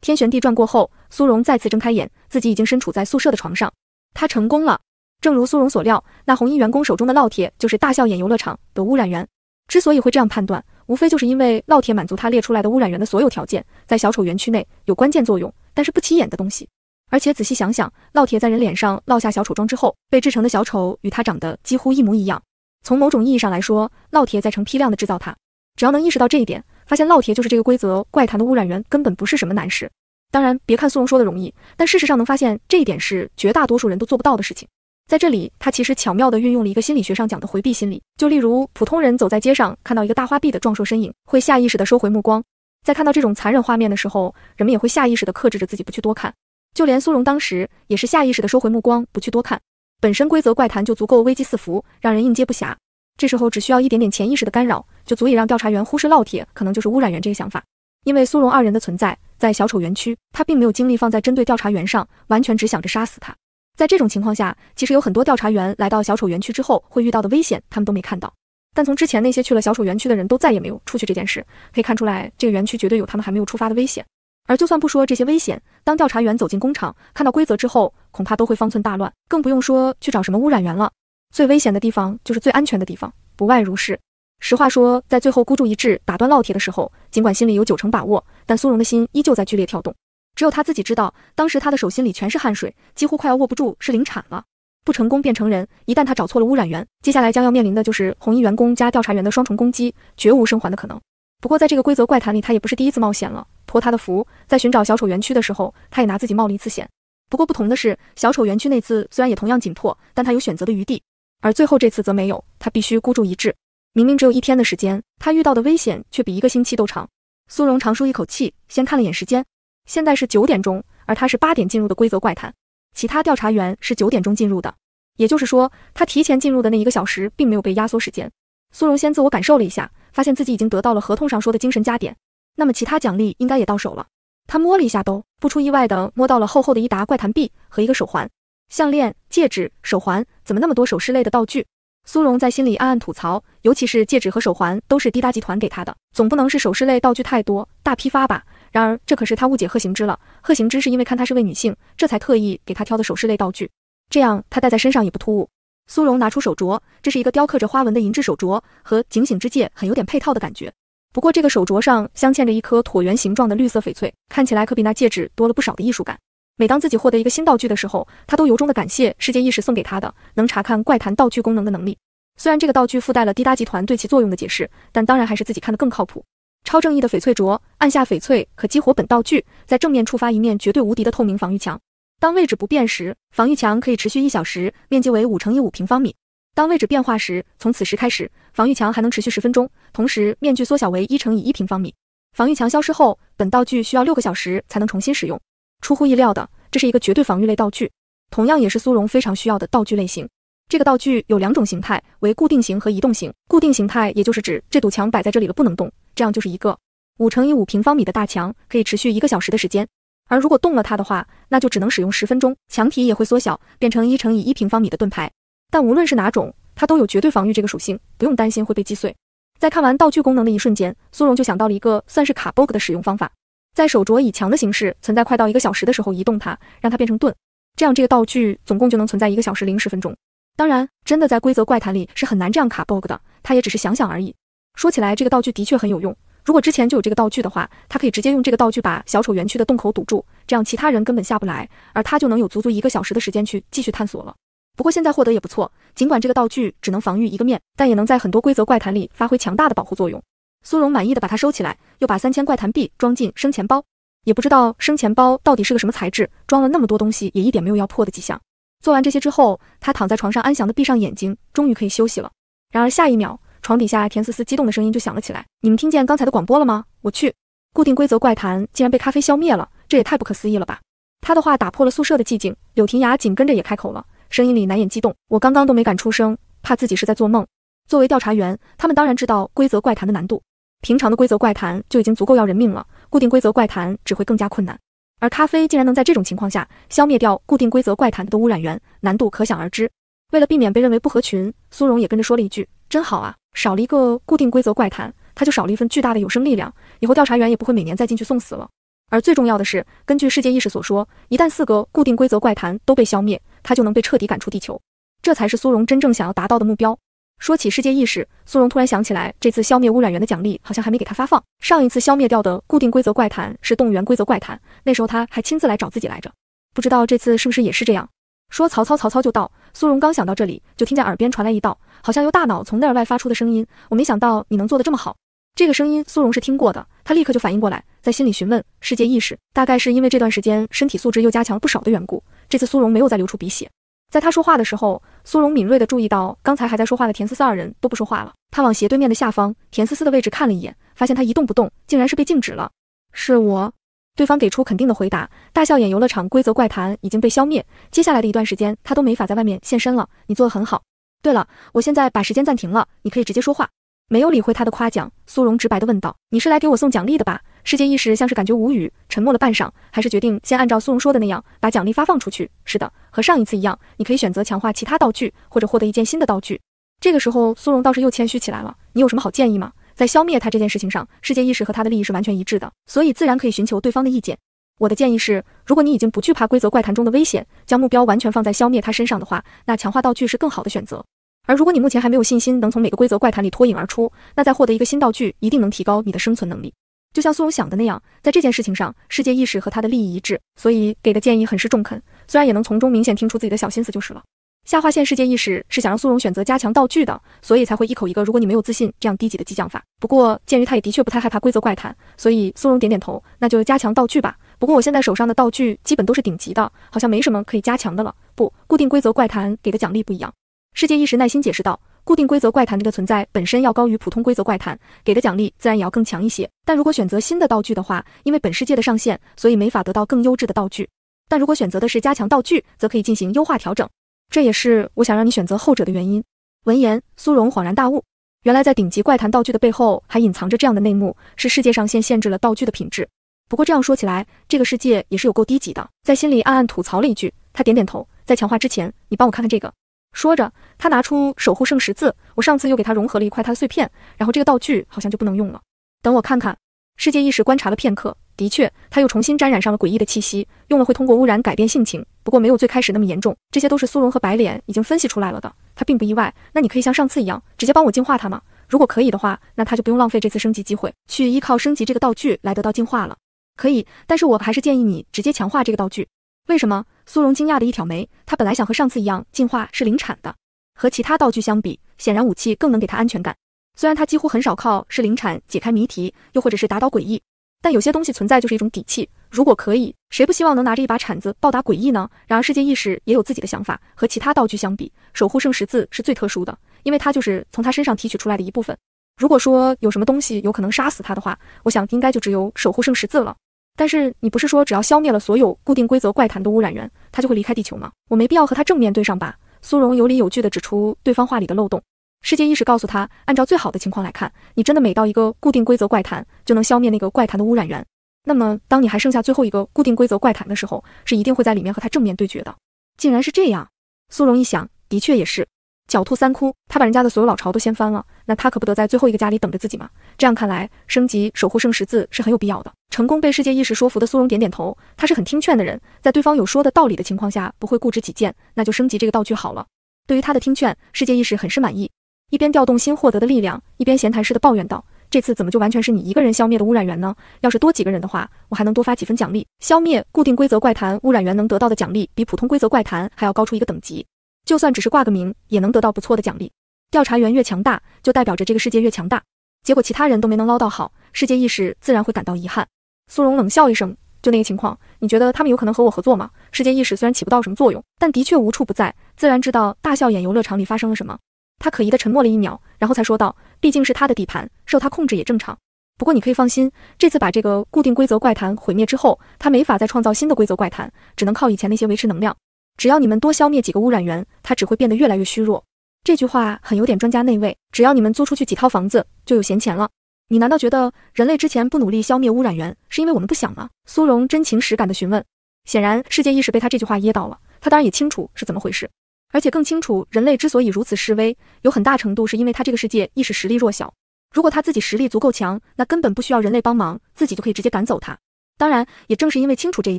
天旋地转过后，苏荣再次睁开眼，自己已经身处在宿舍的床上。他成功了，正如苏荣所料，那红衣员工手中的烙铁就是大笑眼游乐场的污染源。之所以会这样判断，无非就是因为烙铁满足他列出来的污染源的所有条件，在小丑园区内有关键作用，但是不起眼的东西。而且仔细想想，烙铁在人脸上烙下小丑妆之后，被制成的小丑与他长得几乎一模一样。从某种意义上来说，烙铁在成批量的制造它。只要能意识到这一点。发现烙铁就是这个规则怪谈的污染源，根本不是什么难事。当然，别看苏荣说的容易，但事实上能发现这一点是绝大多数人都做不到的事情。在这里，他其实巧妙地运用了一个心理学上讲的回避心理。就例如，普通人走在街上，看到一个大花臂的壮硕身影，会下意识地收回目光。在看到这种残忍画面的时候，人们也会下意识地克制着自己不去多看。就连苏荣当时也是下意识地收回目光，不去多看。本身规则怪谈就足够危机四伏，让人应接不暇。这时候只需要一点点潜意识的干扰。就足以让调查员忽视烙铁可能就是污染源这个想法，因为苏荣二人的存在，在小丑园区，他并没有精力放在针对调查员上，完全只想着杀死他。在这种情况下，其实有很多调查员来到小丑园区之后会遇到的危险，他们都没看到。但从之前那些去了小丑园区的人都再也没有出去这件事，可以看出来这个园区绝对有他们还没有触发的危险。而就算不说这些危险，当调查员走进工厂，看到规则之后，恐怕都会方寸大乱，更不用说去找什么污染源了。最危险的地方就是最安全的地方，不外如是。实话说，在最后孤注一掷打断烙铁的时候，尽管心里有九成把握，但苏荣的心依旧在剧烈跳动。只有他自己知道，当时他的手心里全是汗水，几乎快要握不住，是临产了。不成功便成人，一旦他找错了污染源，接下来将要面临的就是红衣员工加调查员的双重攻击，绝无生还的可能。不过在这个规则怪谈里，他也不是第一次冒险了。托他的福，在寻找小丑园区的时候，他也拿自己冒了一次险。不过不同的是，小丑园区那次虽然也同样紧迫，但他有选择的余地，而最后这次则没有，他必须孤注一掷。明明只有一天的时间，他遇到的危险却比一个星期都长。苏荣长舒一口气，先看了眼时间，现在是九点钟，而他是八点进入的规则怪谈，其他调查员是九点钟进入的，也就是说，他提前进入的那一个小时并没有被压缩时间。苏荣先自我感受了一下，发现自己已经得到了合同上说的精神加点，那么其他奖励应该也到手了。他摸了一下兜，不出意外的摸到了厚厚的一沓怪谈币和一个手环、项链、戒指、手环，怎么那么多首饰类的道具？苏荣在心里暗暗吐槽，尤其是戒指和手环都是滴答集团给他的，总不能是首饰类道具太多，大批发吧？然而这可是他误解贺行之了，贺行之是因为看她是位女性，这才特意给他挑的首饰类道具，这样他戴在身上也不突兀。苏荣拿出手镯，这是一个雕刻着花纹的银质手镯，和警醒之戒很有点配套的感觉。不过这个手镯上镶嵌着一颗椭圆形状的绿色翡翠，看起来可比那戒指多了不少的艺术感。每当自己获得一个新道具的时候，他都由衷的感谢世界意识送给他的能查看怪谈道具功能的能力。虽然这个道具附带了滴答集团对其作用的解释，但当然还是自己看的更靠谱。超正义的翡翠镯，按下翡翠可激活本道具，在正面触发一面绝对无敌的透明防御墙。当位置不变时，防御墙可以持续一小时，面积为五乘以五平方米。当位置变化时，从此时开始，防御墙还能持续十分钟，同时面具缩小为一乘以一平方米。防御墙消失后，本道具需要六个小时才能重新使用。出乎意料的，这是一个绝对防御类道具，同样也是苏荣非常需要的道具类型。这个道具有两种形态，为固定型和移动型。固定形态也就是指这堵墙摆在这里了，不能动，这样就是一个五乘以五平方米的大墙，可以持续一个小时的时间。而如果动了它的话，那就只能使用十分钟，墙体也会缩小，变成一乘以一平方米的盾牌。但无论是哪种，它都有绝对防御这个属性，不用担心会被击碎。在看完道具功能的一瞬间，苏荣就想到了一个算是卡 bug 的使用方法。在手镯以墙的形式存在快到一个小时的时候，移动它，让它变成盾，这样这个道具总共就能存在一个小时零十分钟。当然，真的在规则怪谈里是很难这样卡 bug 的，他也只是想想而已。说起来，这个道具的确很有用，如果之前就有这个道具的话，他可以直接用这个道具把小丑园区的洞口堵住，这样其他人根本下不来，而他就能有足足一个小时的时间去继续探索了。不过现在获得也不错，尽管这个道具只能防御一个面，但也能在很多规则怪谈里发挥强大的保护作用。苏荣满意的把它收起来，又把三千怪谈币装进生钱包。也不知道生钱包到底是个什么材质，装了那么多东西也一点没有要破的迹象。做完这些之后，他躺在床上安详的闭上眼睛，终于可以休息了。然而下一秒，床底下田思思激动的声音就响了起来：“你们听见刚才的广播了吗？我去，固定规则怪谈竟然被咖啡消灭了，这也太不可思议了吧！”他的话打破了宿舍的寂静，柳婷雅紧跟着也开口了，声音里难掩激动：“我刚刚都没敢出声，怕自己是在做梦。”作为调查员，他们当然知道规则怪谈的难度。平常的规则怪谈就已经足够要人命了，固定规则怪谈只会更加困难，而咖啡竟然能在这种情况下消灭掉固定规则怪谈的污染源，难度可想而知。为了避免被认为不合群，苏荣也跟着说了一句：“真好啊，少了一个固定规则怪谈，他就少了一份巨大的有生力量，以后调查员也不会每年再进去送死了。”而最重要的是，根据世界意识所说，一旦四个固定规则怪谈都被消灭，他就能被彻底赶出地球，这才是苏荣真正想要达到的目标。说起世界意识，苏荣突然想起来，这次消灭污染源的奖励好像还没给他发放。上一次消灭掉的固定规则怪谈是动物园规则怪谈，那时候他还亲自来找自己来着。不知道这次是不是也是这样？说曹操，曹操就到。苏荣刚想到这里，就听见耳边传来一道，好像由大脑从内而外发出的声音。我没想到你能做得这么好。这个声音苏荣是听过的，他立刻就反应过来，在心里询问世界意识。大概是因为这段时间身体素质又加强了不少的缘故，这次苏荣没有再流出鼻血。在他说话的时候，苏荣敏锐地注意到，刚才还在说话的田思思二人都不说话了。他往斜对面的下方田思思的位置看了一眼，发现他一动不动，竟然是被静止了。是我，对方给出肯定的回答。大笑眼游乐场规则怪谈已经被消灭，接下来的一段时间他都没法在外面现身了。你做的很好。对了，我现在把时间暂停了，你可以直接说话。没有理会他的夸奖，苏荣直白的问道：“你是来给我送奖励的吧？”世界意识像是感觉无语，沉默了半晌，还是决定先按照苏荣说的那样，把奖励发放出去。是的，和上一次一样，你可以选择强化其他道具，或者获得一件新的道具。这个时候，苏荣倒是又谦虚起来了：“你有什么好建议吗？在消灭他这件事情上，世界意识和他的利益是完全一致的，所以自然可以寻求对方的意见。我的建议是，如果你已经不惧怕规则怪谈中的危险，将目标完全放在消灭他身上的话，那强化道具是更好的选择。”而如果你目前还没有信心能从每个规则怪谈里脱颖而出，那再获得一个新道具一定能提高你的生存能力。就像苏荣想的那样，在这件事情上，世界意识和他的利益一致，所以给的建议很是中肯。虽然也能从中明显听出自己的小心思，就是了。下划线世界意识是想让苏荣选择加强道具的，所以才会一口一个“如果你没有自信”这样低级的激将法。不过鉴于他也的确不太害怕规则怪谈，所以苏荣点点头，那就加强道具吧。不过我现在手上的道具基本都是顶级的，好像没什么可以加强的了。不，固定规则怪谈给的奖励不一样。世界一时耐心解释道：“固定规则怪谈的存在本身要高于普通规则怪谈，给的奖励自然也要更强一些。但如果选择新的道具的话，因为本世界的上限，所以没法得到更优质的道具。但如果选择的是加强道具，则可以进行优化调整。这也是我想让你选择后者的原因。”闻言，苏荣恍然大悟，原来在顶级怪谈道具的背后还隐藏着这样的内幕，是世界上限限制了道具的品质。不过这样说起来，这个世界也是有够低级的，在心里暗暗吐槽了一句。他点点头，在强化之前，你帮我看看这个。说着，他拿出守护圣十字，我上次又给他融合了一块他的碎片，然后这个道具好像就不能用了。等我看看，世界意识观察了片刻，的确，他又重新沾染上了诡异的气息，用了会通过污染改变性情，不过没有最开始那么严重。这些都是苏荣和白脸已经分析出来了的，他并不意外。那你可以像上次一样，直接帮我净化它吗？如果可以的话，那他就不用浪费这次升级机会，去依靠升级这个道具来得到净化了。可以，但是我还是建议你直接强化这个道具。为什么？苏荣惊讶的一挑眉，他本来想和上次一样，进化是灵产的。和其他道具相比，显然武器更能给他安全感。虽然他几乎很少靠是灵产解开谜题，又或者是打倒诡异，但有些东西存在就是一种底气。如果可以，谁不希望能拿着一把铲子暴打诡异呢？然而世界意识也有自己的想法。和其他道具相比，守护圣十字是最特殊的，因为它就是从他身上提取出来的一部分。如果说有什么东西有可能杀死他的话，我想应该就只有守护圣十字了。但是你不是说只要消灭了所有固定规则怪谈的污染源，他就会离开地球吗？我没必要和他正面对上吧？苏荣有理有据地指出对方话里的漏洞。世界意识告诉他，按照最好的情况来看，你真的每到一个固定规则怪谈，就能消灭那个怪谈的污染源。那么，当你还剩下最后一个固定规则怪谈的时候，是一定会在里面和他正面对决的。竟然是这样，苏荣一想，的确也是。狡兔三窟，他把人家的所有老巢都掀翻了，那他可不得在最后一个家里等着自己吗？这样看来，升级守护圣十字是很有必要的。成功被世界意识说服的苏荣点点头，他是很听劝的人，在对方有说的道理的情况下，不会固执己见。那就升级这个道具好了。对于他的听劝，世界意识很是满意，一边调动新获得的力量，一边闲谈似的抱怨道：“这次怎么就完全是你一个人消灭的污染源呢？要是多几个人的话，我还能多发几分奖励。消灭固定规则怪谈污染源能得到的奖励，比普通规则怪谈还要高出一个等级。”就算只是挂个名，也能得到不错的奖励。调查员越强大，就代表着这个世界越强大。结果其他人都没能捞到好，世界意识自然会感到遗憾。苏荣冷笑一声，就那个情况，你觉得他们有可能和我合作吗？世界意识虽然起不到什么作用，但的确无处不在，自然知道大笑眼游乐场里发生了什么。他可疑的沉默了一秒，然后才说道：“毕竟是他的底盘，受他控制也正常。不过你可以放心，这次把这个固定规则怪谈毁灭之后，他没法再创造新的规则怪谈，只能靠以前那些维持能量。”只要你们多消灭几个污染源，它只会变得越来越虚弱。这句话很有点专家内味。只要你们租出去几套房子，就有闲钱了。你难道觉得人类之前不努力消灭污染源，是因为我们不想吗？苏荣真情实感地询问。显然，世界意识被他这句话噎到了。他当然也清楚是怎么回事，而且更清楚人类之所以如此示威，有很大程度是因为他这个世界意识实力弱小。如果他自己实力足够强，那根本不需要人类帮忙，自己就可以直接赶走他。当然，也正是因为清楚这一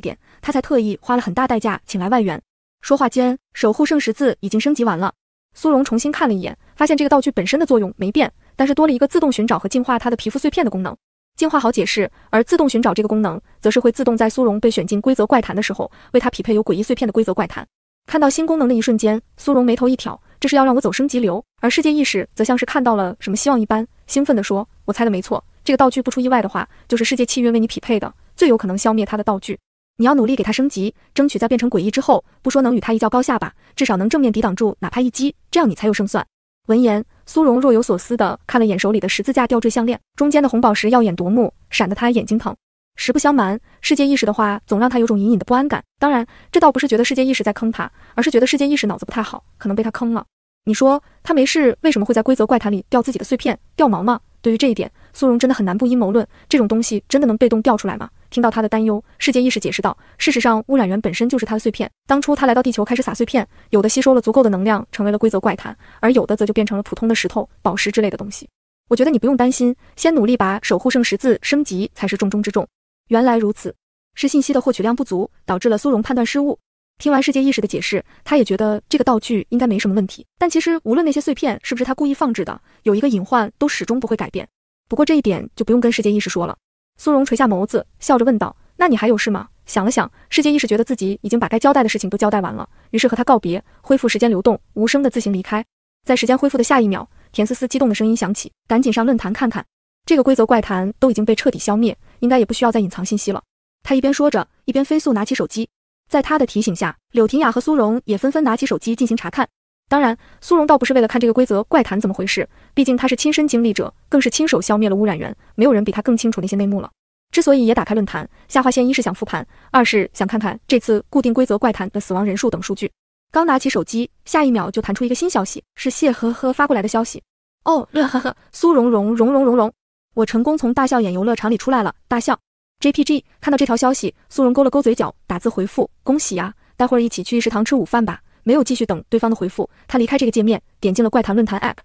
点，他才特意花了很大代价请来外援。说话间，守护圣十字已经升级完了。苏荣重新看了一眼，发现这个道具本身的作用没变，但是多了一个自动寻找和净化他的皮肤碎片的功能。净化好解释，而自动寻找这个功能，则是会自动在苏荣被选进规则怪谈的时候，为他匹配有诡异碎片的规则怪谈。看到新功能的一瞬间，苏荣眉头一挑，这是要让我走升级流？而世界意识则像是看到了什么希望一般，兴奋地说：“我猜的没错，这个道具不出意外的话，就是世界契约为你匹配的，最有可能消灭他的道具。”你要努力给他升级，争取在变成诡异之后，不说能与他一较高下吧，至少能正面抵挡住哪怕一击，这样你才有胜算。闻言，苏荣若有所思的看了眼手里的十字架吊坠项链，中间的红宝石耀眼夺目，闪得他眼睛疼。实不相瞒，世界意识的话总让他有种隐隐的不安感。当然，这倒不是觉得世界意识在坑他，而是觉得世界意识脑子不太好，可能被他坑了。你说他没事，为什么会在规则怪谈里掉自己的碎片，掉毛吗？对于这一点，苏荣真的很难不阴谋论。这种东西真的能被动调出来吗？听到他的担忧，世界意识解释道：事实上，污染源本身就是他的碎片。当初他来到地球，开始撒碎片，有的吸收了足够的能量，成为了规则怪谈，而有的则就变成了普通的石头、宝石之类的东西。我觉得你不用担心，先努力把守护圣十字升级才是重中之重。原来如此，是信息的获取量不足，导致了苏荣判断失误。听完世界意识的解释，他也觉得这个道具应该没什么问题。但其实，无论那些碎片是不是他故意放置的，有一个隐患都始终不会改变。不过这一点就不用跟世界意识说了。苏荣垂下眸子，笑着问道：“那你还有事吗？”想了想，世界意识觉得自己已经把该交代的事情都交代完了，于是和他告别，恢复时间流动，无声的自行离开。在时间恢复的下一秒，田思思激动的声音响起：“赶紧上论坛看看，这个规则怪谈都已经被彻底消灭，应该也不需要再隐藏信息了。”他一边说着，一边飞速拿起手机。在他的提醒下，柳婷雅和苏荣也纷纷拿起手机进行查看。当然，苏荣倒不是为了看这个规则怪谈怎么回事，毕竟他是亲身经历者，更是亲手消灭了污染源，没有人比他更清楚那些内幕了。之所以也打开论坛，下划线一是想复盘，二是想看看这次固定规则怪谈的死亡人数等数据。刚拿起手机，下一秒就弹出一个新消息，是谢呵呵发过来的消息。哦，乐呵呵，苏荣荣荣荣荣荣，我成功从大笑眼游乐场里出来了，大笑。JPG 看到这条消息，苏荣勾了勾嘴角，打字回复：恭喜呀，待会儿一起去食堂吃午饭吧。没有继续等对方的回复，他离开这个界面，点进了怪谈论坛 app。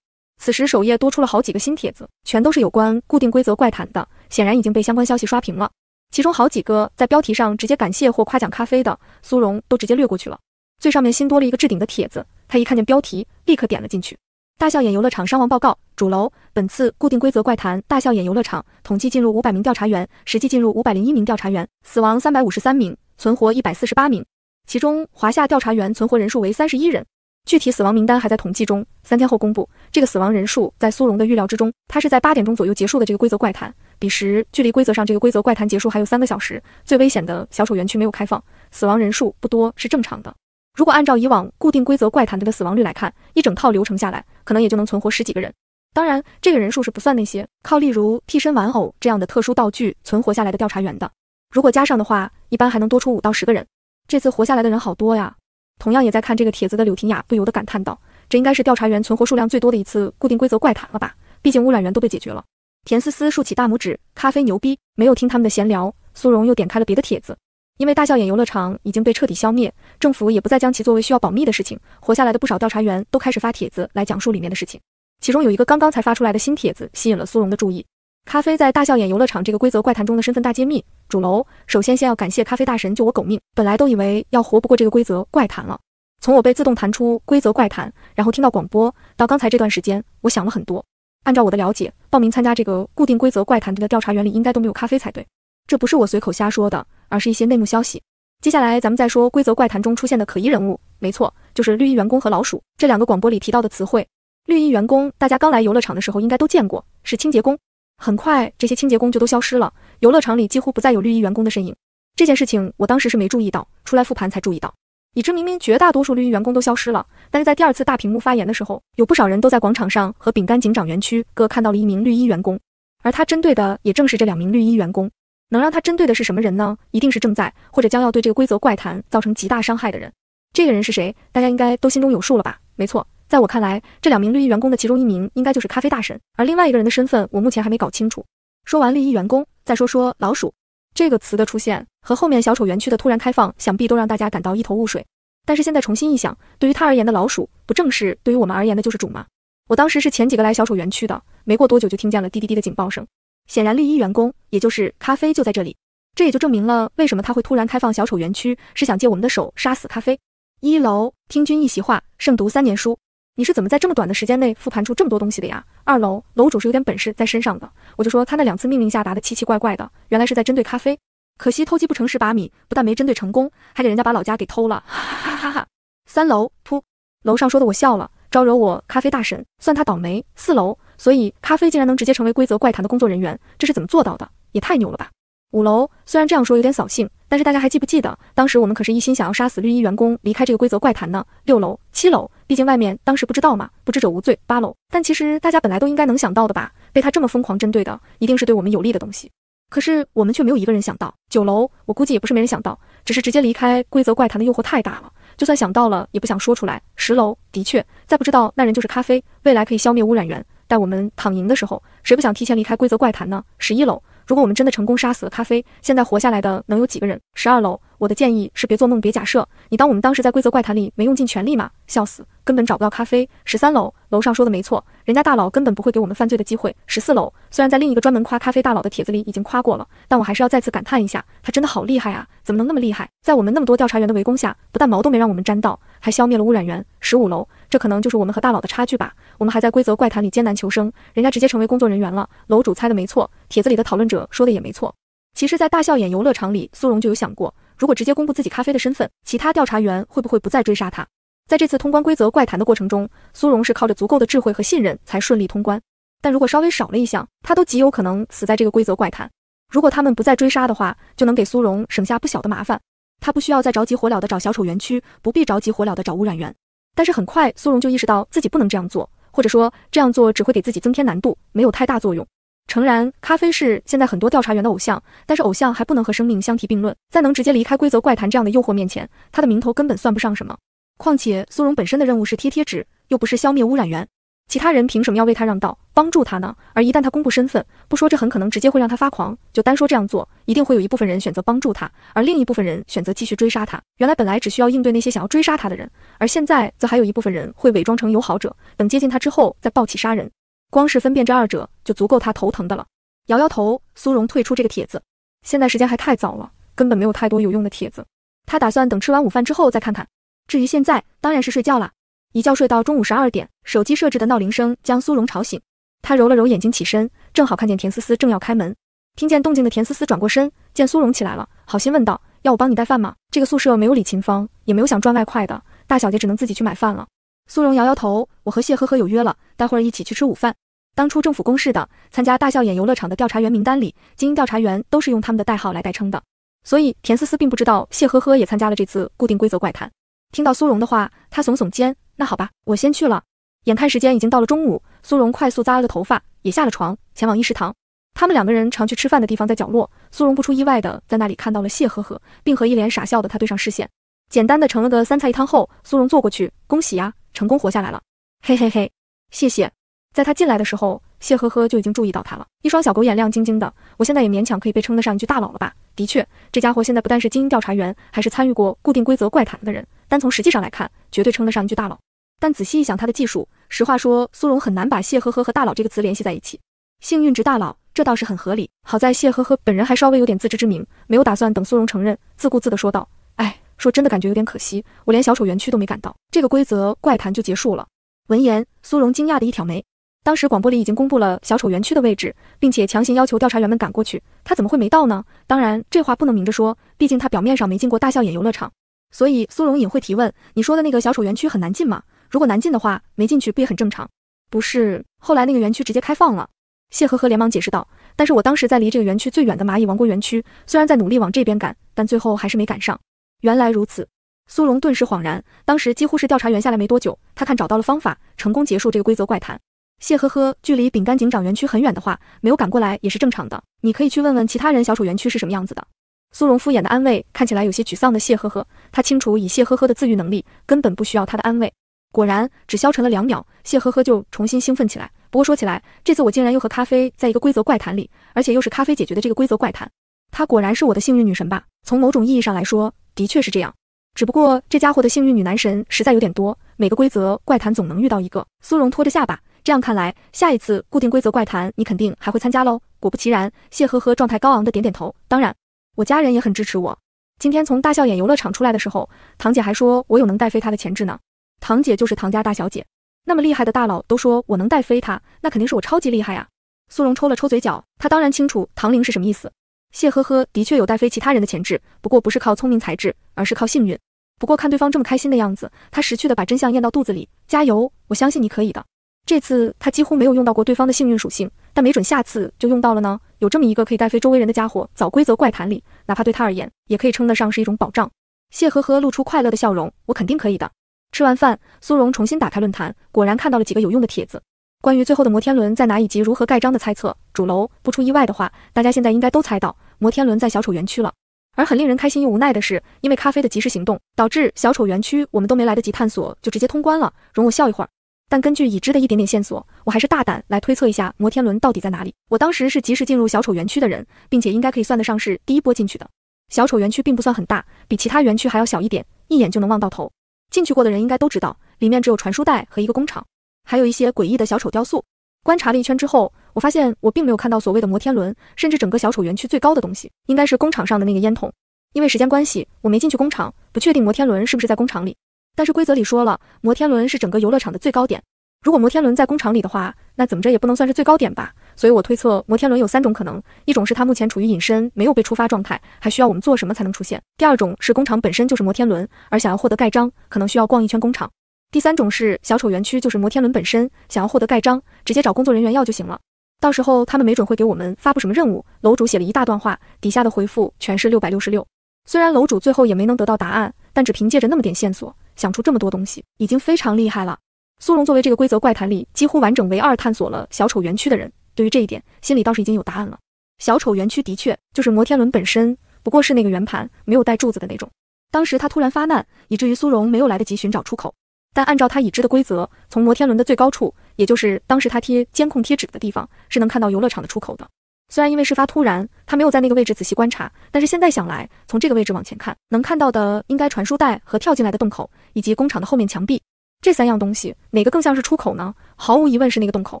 此时首页多出了好几个新帖子，全都是有关固定规则怪谈的，显然已经被相关消息刷屏了。其中好几个在标题上直接感谢或夸奖咖啡的，苏荣都直接略过去了。最上面新多了一个置顶的帖子，他一看见标题，立刻点了进去。大笑眼游乐场伤亡报告：主楼本次固定规则怪谈大笑眼游乐场统计进入五百名调查员，实际进入五百零一名调查员，死亡三百五十三名，存活一百四十八名，其中华夏调查员存活人数为三十一人。具体死亡名单还在统计中，三天后公布。这个死亡人数在苏荣的预料之中，他是在八点钟左右结束的这个规则怪谈，彼时距离规则上这个规则怪谈结束还有三个小时，最危险的小丑园区没有开放，死亡人数不多是正常的。如果按照以往固定规则怪谈的死亡率来看，一整套流程下来，可能也就能存活十几个人。当然，这个人数是不算那些靠例如替身玩偶这样的特殊道具存活下来的调查员的。如果加上的话，一般还能多出五到十个人。这次活下来的人好多呀！同样也在看这个帖子的柳婷雅不由得感叹道：“这应该是调查员存活数量最多的一次固定规则怪谈了吧？毕竟污染源都被解决了。”田思思竖起大拇指：“咖啡牛逼！”没有听他们的闲聊，苏荣又点开了别的帖子。因为大笑眼游乐场已经被彻底消灭，政府也不再将其作为需要保密的事情。活下来的不少调查员都开始发帖子来讲述里面的事情，其中有一个刚刚才发出来的新帖子吸引了苏荣的注意。咖啡在大笑眼游乐场这个规则怪谈中的身份大揭秘。主楼首先先要感谢咖啡大神救我狗命，本来都以为要活不过这个规则怪谈了。从我被自动弹出规则怪谈，然后听到广播到刚才这段时间，我想了很多。按照我的了解，报名参加这个固定规则怪谈的调查员里应该都没有咖啡才对，这不是我随口瞎说的。而是一些内幕消息。接下来咱们再说规则怪谈中出现的可疑人物，没错，就是绿衣员工和老鼠这两个广播里提到的词汇。绿衣员工，大家刚来游乐场的时候应该都见过，是清洁工。很快，这些清洁工就都消失了，游乐场里几乎不再有绿衣员工的身影。这件事情我当时是没注意到，出来复盘才注意到。已知明明绝大多数绿衣员工都消失了，但是在第二次大屏幕发言的时候，有不少人都在广场上和饼干警长、园区各看到了一名绿衣员工，而他针对的也正是这两名绿衣员工。能让他针对的是什么人呢？一定是正在或者将要对这个规则怪谈造成极大伤害的人。这个人是谁？大家应该都心中有数了吧？没错，在我看来，这两名绿衣员工的其中一名应该就是咖啡大神，而另外一个人的身份我目前还没搞清楚。说完绿衣员工，再说说老鼠这个词的出现和后面小丑园区的突然开放，想必都让大家感到一头雾水。但是现在重新一想，对于他而言的老鼠，不正是对于我们而言的救世主吗？我当时是前几个来小丑园区的，没过多久就听见了滴滴滴的警报声。显然，绿衣员工也就是咖啡就在这里，这也就证明了为什么他会突然开放小丑园区，是想借我们的手杀死咖啡。一楼听君一席话，胜读三年书。你是怎么在这么短的时间内复盘出这么多东西的呀？二楼楼主是有点本事在身上的，我就说他那两次命令下达的奇奇怪怪的，原来是在针对咖啡。可惜偷鸡不成蚀把米，不但没针对成功，还给人家把老家给偷了。哈哈哈哈。三楼噗，楼上说的我笑了。招惹我咖啡大神，算他倒霉。四楼，所以咖啡竟然能直接成为规则怪谈的工作人员，这是怎么做到的？也太牛了吧！五楼，虽然这样说有点扫兴，但是大家还记不记得，当时我们可是一心想要杀死绿衣员工，离开这个规则怪谈呢？六楼、七楼，毕竟外面当时不知道嘛，不知者无罪。八楼，但其实大家本来都应该能想到的吧，被他这么疯狂针对的，一定是对我们有利的东西。可是我们却没有一个人想到。九楼，我估计也不是没人想到，只是直接离开规则怪谈的诱惑太大了。就算想到了，也不想说出来。十楼，的确，再不知道那人就是咖啡，未来可以消灭污染源。待我们躺赢的时候，谁不想提前离开规则怪谈呢？十一楼，如果我们真的成功杀死了咖啡，现在活下来的能有几个人？十二楼，我的建议是别做梦，别假设。你当我们当时在规则怪谈里没用尽全力吗？笑死，根本找不到咖啡。十三楼。楼上说的没错，人家大佬根本不会给我们犯罪的机会。十四楼虽然在另一个专门夸咖啡大佬的帖子里已经夸过了，但我还是要再次感叹一下，他真的好厉害啊！怎么能那么厉害？在我们那么多调查员的围攻下，不但毛都没让我们沾到，还消灭了污染源。十五楼，这可能就是我们和大佬的差距吧？我们还在规则怪谈里艰难求生，人家直接成为工作人员了。楼主猜的没错，帖子里的讨论者说的也没错。其实，在大笑眼游乐场里，苏荣就有想过，如果直接公布自己咖啡的身份，其他调查员会不会不再追杀他？在这次通关规则怪谈的过程中，苏荣是靠着足够的智慧和信任才顺利通关。但如果稍微少了一项，他都极有可能死在这个规则怪谈。如果他们不再追杀的话，就能给苏荣省下不小的麻烦。他不需要再着急火燎的找小丑园区，不必着急火燎的找污染源。但是很快，苏荣就意识到自己不能这样做，或者说这样做只会给自己增添难度，没有太大作用。诚然，咖啡是现在很多调查员的偶像，但是偶像还不能和生命相提并论。在能直接离开规则怪谈这样的诱惑面前，他的名头根本算不上什么。况且苏荣本身的任务是贴贴纸，又不是消灭污染源，其他人凭什么要为他让道、帮助他呢？而一旦他公布身份，不说这很可能直接会让他发狂，就单说这样做，一定会有一部分人选择帮助他，而另一部分人选择继续追杀他。原来本来只需要应对那些想要追杀他的人，而现在则还有一部分人会伪装成友好者，等接近他之后再暴起杀人。光是分辨这二者就足够他头疼的了。摇摇头，苏荣退出这个帖子。现在时间还太早了，根本没有太多有用的帖子。他打算等吃完午饭之后再看看。至于现在，当然是睡觉了。一觉睡到中午十二点，手机设置的闹铃声将苏荣吵醒。他揉了揉眼睛起身，正好看见田思思正要开门。听见动静的田思思转过身，见苏荣起来了，好心问道：“要我帮你带饭吗？”这个宿舍没有李琴芳，也没有想赚外快的大小姐，只能自己去买饭了。苏荣摇摇头：“我和谢呵呵有约了，待会儿一起去吃午饭。”当初政府公示的参加大笑眼游乐场的调查员名单里，精英调查员都是用他们的代号来代称的，所以田思思并不知道谢呵呵也参加了这次固定规则怪谈。听到苏荣的话，他耸耸肩，那好吧，我先去了。眼看时间已经到了中午，苏荣快速扎了个头发，也下了床，前往一食堂。他们两个人常去吃饭的地方在角落，苏荣不出意外的在那里看到了谢呵呵，并和一脸傻笑的他对上视线。简单的盛了个三菜一汤后，苏荣坐过去，恭喜呀，成功活下来了，嘿嘿嘿，谢谢。在他进来的时候。谢呵呵就已经注意到他了，一双小狗眼亮晶晶的。我现在也勉强可以被称得上一句大佬了吧？的确，这家伙现在不但是精英调查员，还是参与过固定规则怪谈的人，单从实际上来看，绝对称得上一句大佬。但仔细一想，他的技术，实话说，苏荣很难把谢呵呵和大佬这个词联系在一起。幸运值大佬，这倒是很合理。好在谢呵呵本人还稍微有点自知之明，没有打算等苏荣承认，自顾自地说道：“哎，说真的，感觉有点可惜，我连小丑园区都没赶到，这个规则怪谈就结束了。”闻言，苏荣惊讶的一挑眉。当时广播里已经公布了小丑园区的位置，并且强行要求调查员们赶过去，他怎么会没到呢？当然，这话不能明着说，毕竟他表面上没进过大笑眼游乐场。所以苏荣隐晦提问：“你说的那个小丑园区很难进吗？如果难进的话，没进去不也很正常？”不是，后来那个园区直接开放了。谢呵呵连忙解释道：“但是我当时在离这个园区最远的蚂蚁王国园区，虽然在努力往这边赶，但最后还是没赶上。”原来如此，苏荣顿时恍然。当时几乎是调查员下来没多久，他看找到了方法，成功结束这个规则怪谈。谢呵呵，距离饼干警长园区很远的话，没有赶过来也是正常的。你可以去问问其他人，小丑园区是什么样子的。苏荣敷衍的安慰，看起来有些沮丧的谢呵呵，他清楚以谢呵呵的自愈能力，根本不需要他的安慰。果然，只消沉了两秒，谢呵呵就重新兴奋起来。不过说起来，这次我竟然又和咖啡在一个规则怪谈里，而且又是咖啡解决的这个规则怪谈，他果然是我的幸运女神吧？从某种意义上来说，的确是这样。只不过这家伙的幸运女男神实在有点多，每个规则怪谈总能遇到一个。苏荣托着下巴。这样看来，下一次固定规则怪谈你肯定还会参加喽。果不其然，谢呵呵状态高昂的点点头。当然，我家人也很支持我。今天从大笑眼游乐场出来的时候，堂姐还说我有能带飞她的潜质呢。堂姐就是唐家大小姐，那么厉害的大佬都说我能带飞她，那肯定是我超级厉害呀。苏荣抽了抽嘴角，他当然清楚唐玲是什么意思。谢呵呵的确有带飞其他人的潜质，不过不是靠聪明才智，而是靠幸运。不过看对方这么开心的样子，他识趣的把真相咽到肚子里。加油，我相信你可以的。这次他几乎没有用到过对方的幸运属性，但没准下次就用到了呢。有这么一个可以带飞周围人的家伙，早规则怪谈里，哪怕对他而言，也可以称得上是一种保障。谢呵呵露出快乐的笑容，我肯定可以的。吃完饭，苏荣重新打开论坛，果然看到了几个有用的帖子，关于最后的摩天轮在哪以及如何盖章的猜测。主楼不出意外的话，大家现在应该都猜到摩天轮在小丑园区了。而很令人开心又无奈的是，因为咖啡的及时行动，导致小丑园区我们都没来得及探索就直接通关了。容我笑一会儿。但根据已知的一点点线索，我还是大胆来推测一下摩天轮到底在哪里。我当时是及时进入小丑园区的人，并且应该可以算得上是第一波进去的。小丑园区并不算很大，比其他园区还要小一点，一眼就能望到头。进去过的人应该都知道，里面只有传输带和一个工厂，还有一些诡异的小丑雕塑。观察了一圈之后，我发现我并没有看到所谓的摩天轮，甚至整个小丑园区最高的东西应该是工厂上的那个烟筒。因为时间关系，我没进去工厂，不确定摩天轮是不是在工厂里。但是规则里说了，摩天轮是整个游乐场的最高点。如果摩天轮在工厂里的话，那怎么着也不能算是最高点吧？所以我推测摩天轮有三种可能：一种是它目前处于隐身，没有被触发状态，还需要我们做什么才能出现；第二种是工厂本身就是摩天轮，而想要获得盖章，可能需要逛一圈工厂；第三种是小丑园区就是摩天轮本身，想要获得盖章，直接找工作人员要就行了。到时候他们没准会给我们发布什么任务。楼主写了一大段话，底下的回复全是六百六十六。虽然楼主最后也没能得到答案，但只凭借着那么点线索。想出这么多东西，已经非常厉害了。苏荣作为这个规则怪谈里几乎完整为二探索了小丑园区的人，对于这一点，心里倒是已经有答案了。小丑园区的确就是摩天轮本身，不过是那个圆盘没有带柱子的那种。当时他突然发难，以至于苏荣没有来得及寻找出口。但按照他已知的规则，从摩天轮的最高处，也就是当时他贴监控贴纸的地方，是能看到游乐场的出口的。虽然因为事发突然，他没有在那个位置仔细观察，但是现在想来，从这个位置往前看，能看到的应该传输带和跳进来的洞口，以及工厂的后面墙壁。这三样东西，哪个更像是出口呢？毫无疑问是那个洞口。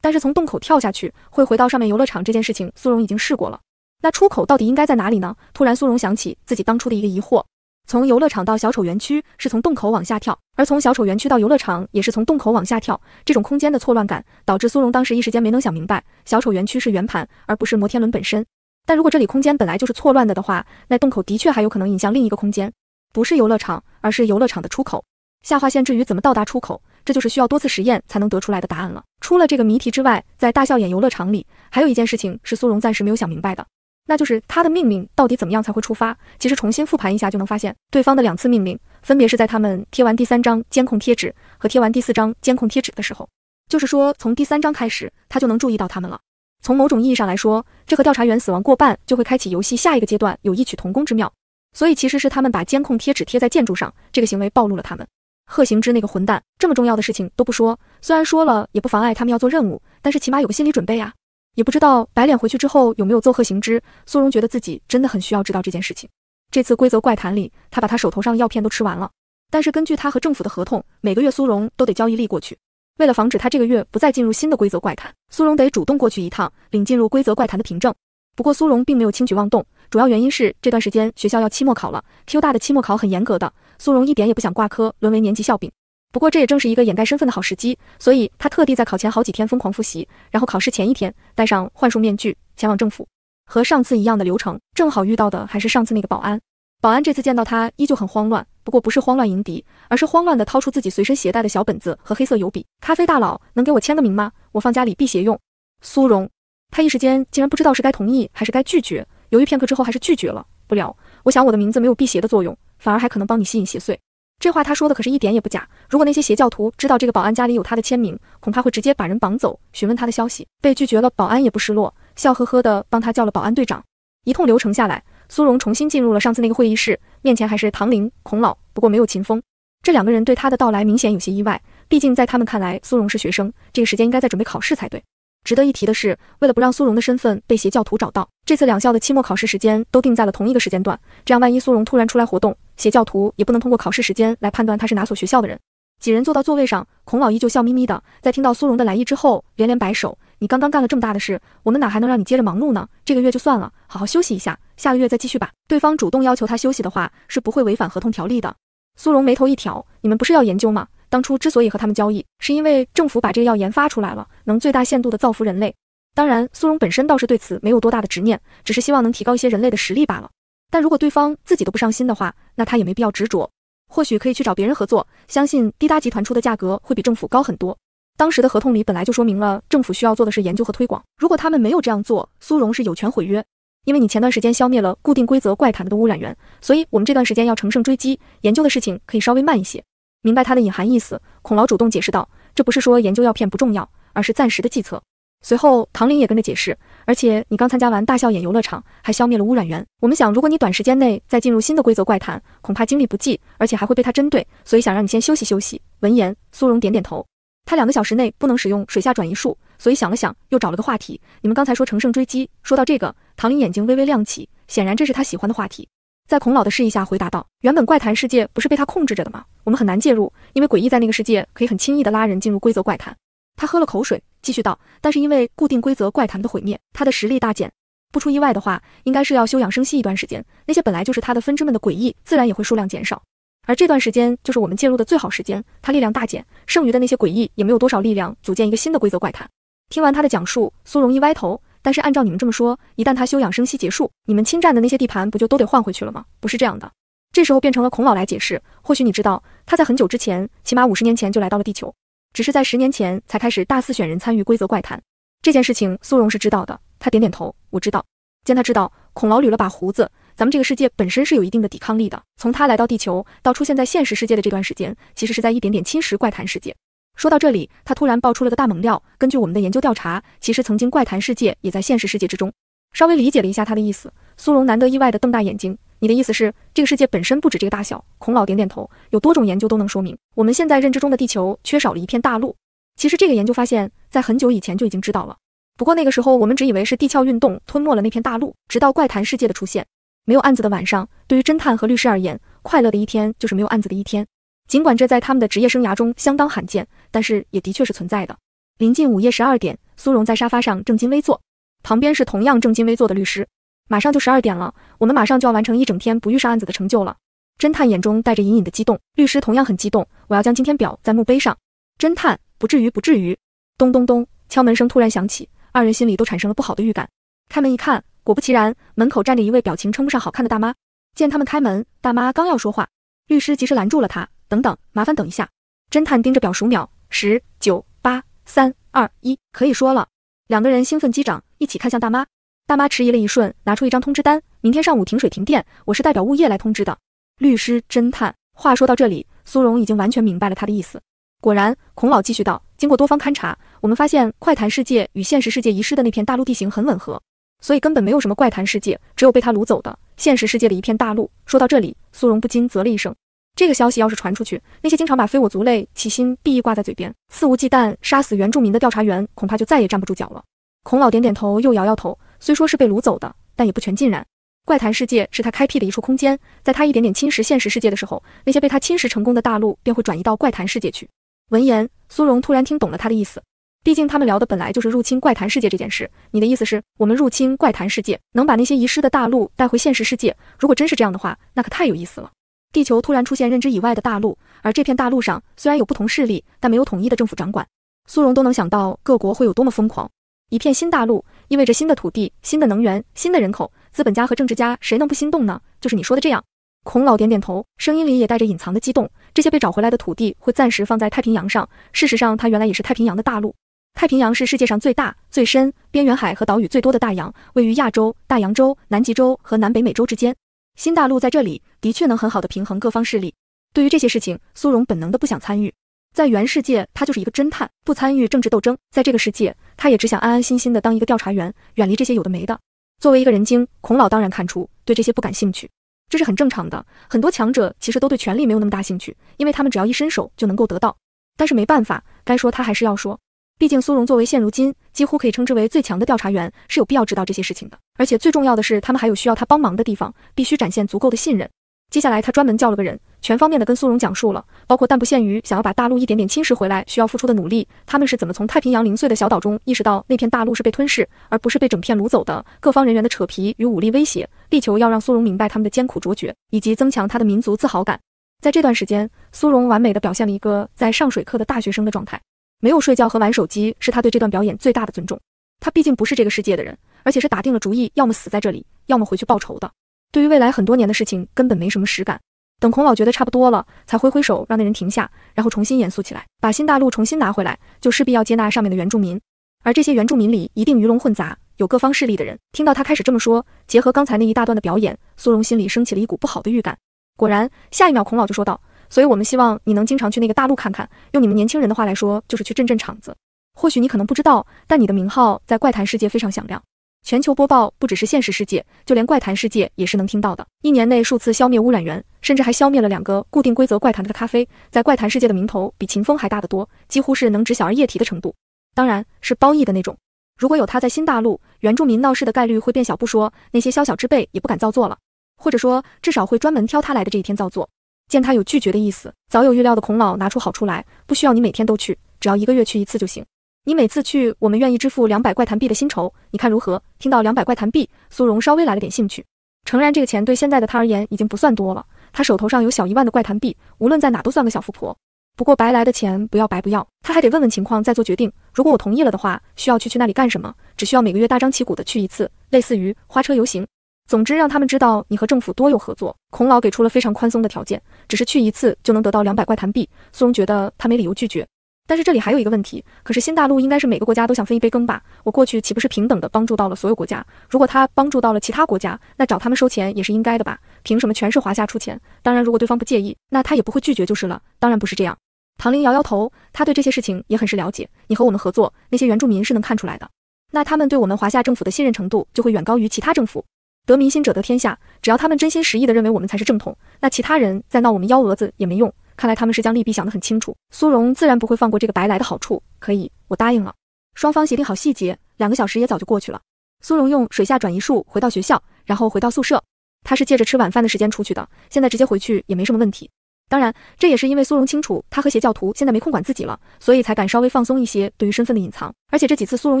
但是从洞口跳下去会回到上面游乐场这件事情，苏荣已经试过了。那出口到底应该在哪里呢？突然，苏荣想起自己当初的一个疑惑。从游乐场到小丑园区是从洞口往下跳，而从小丑园区到游乐场也是从洞口往下跳。这种空间的错乱感导致苏荣当时一时间没能想明白，小丑园区是圆盘而不是摩天轮本身。但如果这里空间本来就是错乱的的话，那洞口的确还有可能引向另一个空间，不是游乐场，而是游乐场的出口。下划线至于怎么到达出口，这就是需要多次实验才能得出来的答案了。除了这个谜题之外，在大笑眼游乐场里还有一件事情是苏荣暂时没有想明白的。那就是他的命令到底怎么样才会触发？其实重新复盘一下就能发现，对方的两次命令分别是在他们贴完第三张监控贴纸和贴完第四张监控贴纸的时候。就是说，从第三张开始，他就能注意到他们了。从某种意义上来说，这和调查员死亡过半就会开启游戏下一个阶段有异曲同工之妙。所以，其实是他们把监控贴纸贴在建筑上，这个行为暴露了他们。贺行之那个混蛋，这么重要的事情都不说，虽然说了也不妨碍他们要做任务，但是起码有个心理准备啊。也不知道白脸回去之后有没有揍贺行之。苏荣觉得自己真的很需要知道这件事情。这次规则怪谈里，他把他手头上的药片都吃完了。但是根据他和政府的合同，每个月苏荣都得交一粒过去。为了防止他这个月不再进入新的规则怪谈，苏荣得主动过去一趟，领进入规则怪谈的凭证。不过苏荣并没有轻举妄动，主要原因是这段时间学校要期末考了。Q 大的期末考很严格的，苏荣一点也不想挂科，沦为年级笑柄。不过这也正是一个掩盖身份的好时机，所以他特地在考前好几天疯狂复习，然后考试前一天戴上幻术面具前往政府，和上次一样的流程，正好遇到的还是上次那个保安。保安这次见到他依旧很慌乱，不过不是慌乱迎敌，而是慌乱的掏出自己随身携带的小本子和黑色油笔。咖啡大佬能给我签个名吗？我放家里辟邪用。苏荣，他一时间竟然不知道是该同意还是该拒绝，犹豫片刻之后还是拒绝了。不了，我想我的名字没有辟邪的作用，反而还可能帮你吸引邪祟。这话他说的可是一点也不假。如果那些邪教徒知道这个保安家里有他的签名，恐怕会直接把人绑走，询问他的消息。被拒绝了，保安也不失落，笑呵呵的帮他叫了保安队长。一通流程下来，苏荣重新进入了上次那个会议室，面前还是唐玲、孔老，不过没有秦风。这两个人对他的到来明显有些意外，毕竟在他们看来，苏荣是学生，这个时间应该在准备考试才对。值得一提的是，为了不让苏荣的身份被邪教徒找到，这次两校的期末考试时间都定在了同一个时间段，这样万一苏荣突然出来活动，邪教徒也不能通过考试时间来判断他是哪所学校的人。几人坐到座位上，孔老依旧笑眯眯的，在听到苏荣的来意之后，连连摆手：“你刚刚干了这么大的事，我们哪还能让你接着忙碌呢？这个月就算了，好好休息一下，下个月再继续吧。”对方主动要求他休息的话，是不会违反合同条例的。苏荣眉头一挑：“你们不是要研究吗？”当初之所以和他们交易，是因为政府把这个药研发出来了，能最大限度的造福人类。当然，苏荣本身倒是对此没有多大的执念，只是希望能提高一些人类的实力罢了。但如果对方自己都不上心的话，那他也没必要执着。或许可以去找别人合作，相信滴答集团出的价格会比政府高很多。当时的合同里本来就说明了，政府需要做的是研究和推广。如果他们没有这样做，苏荣是有权毁约。因为你前段时间消灭了固定规则怪谈的污染源，所以我们这段时间要乘胜追击，研究的事情可以稍微慢一些。明白他的隐含意思，孔老主动解释道：“这不是说研究药片不重要，而是暂时的计策。”随后，唐林也跟着解释：“而且你刚参加完大笑眼游乐场，还消灭了污染源。我们想，如果你短时间内再进入新的规则怪谈，恐怕精力不济，而且还会被他针对，所以想让你先休息休息。”闻言，苏荣点点头。他两个小时内不能使用水下转移术，所以想了想，又找了个话题：“你们刚才说乘胜追击，说到这个，唐林眼睛微微亮起，显然这是他喜欢的话题。”在孔老的示意下，回答道：“原本怪谈世界不是被他控制着的吗？我们很难介入，因为诡异在那个世界可以很轻易的拉人进入规则怪谈。”他喝了口水，继续道：“但是因为固定规则怪谈的毁灭，他的实力大减。不出意外的话，应该是要休养生息一段时间。那些本来就是他的分支们的诡异，自然也会数量减少。而这段时间就是我们介入的最好时间。他力量大减，剩余的那些诡异也没有多少力量组建一个新的规则怪谈。”听完他的讲述，苏荣一歪头。但是按照你们这么说，一旦他休养生息结束，你们侵占的那些地盘不就都得换回去了吗？不是这样的，这时候变成了孔老来解释。或许你知道，他在很久之前，起码五十年前就来到了地球，只是在十年前才开始大肆选人参与规则怪谈。这件事情苏荣是知道的，他点点头，我知道。见他知道，孔老捋了把胡子，咱们这个世界本身是有一定的抵抗力的。从他来到地球到出现在现实世界的这段时间，其实是在一点点侵蚀怪谈世界。说到这里，他突然爆出了个大猛料。根据我们的研究调查，其实曾经怪谈世界也在现实世界之中。稍微理解了一下他的意思，苏荣难得意外的瞪大眼睛。你的意思是，这个世界本身不止这个大小？孔老点点头，有多种研究都能说明，我们现在认知中的地球缺少了一片大陆。其实这个研究发现，在很久以前就已经知道了。不过那个时候，我们只以为是地壳运动吞没了那片大陆，直到怪谈世界的出现。没有案子的晚上，对于侦探和律师而言，快乐的一天就是没有案子的一天。尽管这在他们的职业生涯中相当罕见，但是也的确是存在的。临近午夜十二点，苏荣在沙发上正襟危坐，旁边是同样正襟危坐的律师。马上就十二点了，我们马上就要完成一整天不遇上案子的成就了。侦探眼中带着隐隐的激动，律师同样很激动。我要将今天表在墓碑上。侦探不至于不至于。咚咚咚，敲门声突然响起，二人心里都产生了不好的预感。开门一看，果不其然，门口站着一位表情称不上好看的大妈。见他们开门，大妈刚要说话，律师及时拦住了她。等等，麻烦等一下。侦探盯着表数秒，十、九、八、三、二、一，可以说了。两个人兴奋击掌，一起看向大妈。大妈迟疑了一瞬，拿出一张通知单：明天上午停水停电。我是代表物业来通知的。律师侦探话说到这里，苏荣已经完全明白了他的意思。果然，孔老继续道：经过多方勘察，我们发现怪谈世界与现实世界遗失的那片大陆地形很吻合，所以根本没有什么怪谈世界，只有被他掳走的现实世界的一片大陆。说到这里，苏荣不禁啧了一声。这个消息要是传出去，那些经常把“非我族类，其心必异”挂在嘴边，肆无忌惮杀死原住民的调查员，恐怕就再也站不住脚了。孔老点点头，又摇摇头。虽说是被掳走的，但也不全尽然。怪谈世界是他开辟的一处空间，在他一点点侵蚀现实世界的时候，那些被他侵蚀成功的大陆便会转移到怪谈世界去。闻言，苏荣突然听懂了他的意思。毕竟他们聊的本来就是入侵怪谈世界这件事。你的意思是，我们入侵怪谈世界，能把那些遗失的大陆带回现实世界？如果真是这样的话，那可太有意思了。地球突然出现认知以外的大陆，而这片大陆上虽然有不同势力，但没有统一的政府掌管。苏荣都能想到各国会有多么疯狂。一片新大陆意味着新的土地、新的能源、新的人口，资本家和政治家谁能不心动呢？就是你说的这样。孔老点点头，声音里也带着隐藏的激动。这些被找回来的土地会暂时放在太平洋上。事实上，它原来也是太平洋的大陆。太平洋是世界上最大、最深、边缘海和岛屿最多的大洋，位于亚洲、大洋洲、南极洲和南北美洲之间。新大陆在这里的确能很好的平衡各方势力。对于这些事情，苏荣本能的不想参与。在原世界，他就是一个侦探，不参与政治斗争。在这个世界，他也只想安安心心的当一个调查员，远离这些有的没的。作为一个人精，孔老当然看出，对这些不感兴趣，这是很正常的。很多强者其实都对权力没有那么大兴趣，因为他们只要一伸手就能够得到。但是没办法，该说他还是要说。毕竟苏荣作为现如今几乎可以称之为最强的调查员，是有必要知道这些事情的。而且最重要的是，他们还有需要他帮忙的地方，必须展现足够的信任。接下来，他专门叫了个人，全方面的跟苏荣讲述了，包括但不限于想要把大陆一点点侵蚀回来需要付出的努力，他们是怎么从太平洋零碎的小岛中意识到那片大陆是被吞噬而不是被整片掳走的，各方人员的扯皮与武力威胁，力求要让苏荣明白他们的艰苦卓绝以及增强他的民族自豪感。在这段时间，苏荣完美的表现了一个在上水课的大学生的状态。没有睡觉和玩手机，是他对这段表演最大的尊重。他毕竟不是这个世界的人，而且是打定了主意，要么死在这里，要么回去报仇的。对于未来很多年的事情，根本没什么实感。等孔老觉得差不多了，才挥挥手让那人停下，然后重新严肃起来，把新大陆重新拿回来，就势必要接纳上面的原住民。而这些原住民里，一定鱼龙混杂，有各方势力的人。听到他开始这么说，结合刚才那一大段的表演，苏荣心里升起了一股不好的预感。果然，下一秒孔老就说道。所以我们希望你能经常去那个大陆看看，用你们年轻人的话来说，就是去镇镇场子。或许你可能不知道，但你的名号在怪谈世界非常响亮。全球播报不只是现实世界，就连怪谈世界也是能听到的。一年内数次消灭污染源，甚至还消灭了两个固定规则怪谈的咖啡，在怪谈世界的名头比秦风还大得多，几乎是能知小儿夜啼的程度。当然，是褒义的那种。如果有他在新大陆，原住民闹事的概率会变小不说，那些宵小之辈也不敢造作了，或者说至少会专门挑他来的这一天造作。见他有拒绝的意思，早有预料的孔老拿出好处来，不需要你每天都去，只要一个月去一次就行。你每次去，我们愿意支付两百怪谈币的薪酬，你看如何？听到两百怪谈币，苏荣稍微来了点兴趣。诚然，这个钱对现在的他而言已经不算多了，他手头上有小一万的怪谈币，无论在哪都算个小富婆。不过白来的钱不要白不要，他还得问问情况再做决定。如果我同意了的话，需要去去那里干什么？只需要每个月大张旗鼓的去一次，类似于花车游行。总之，让他们知道你和政府多有合作。孔老给出了非常宽松的条件，只是去一次就能得到两百怪谈币。苏荣觉得他没理由拒绝，但是这里还有一个问题，可是新大陆应该是每个国家都想分一杯羹吧？我过去岂不是平等的帮助到了所有国家？如果他帮助到了其他国家，那找他们收钱也是应该的吧？凭什么全是华夏出钱？当然，如果对方不介意，那他也不会拒绝就是了。当然不是这样。唐玲摇摇头，他对这些事情也很是了解。你和我们合作，那些原住民是能看出来的，那他们对我们华夏政府的信任程度就会远高于其他政府。得民心者得天下。只要他们真心实意的认为我们才是正统，那其他人在闹我们幺蛾子也没用。看来他们是将利弊想得很清楚。苏荣自然不会放过这个白来的好处，可以，我答应了。双方协定好细节，两个小时也早就过去了。苏荣用水下转移术回到学校，然后回到宿舍。他是借着吃晚饭的时间出去的，现在直接回去也没什么问题。当然，这也是因为苏荣清楚他和邪教徒现在没空管自己了，所以才敢稍微放松一些对于身份的隐藏。而且这几次苏荣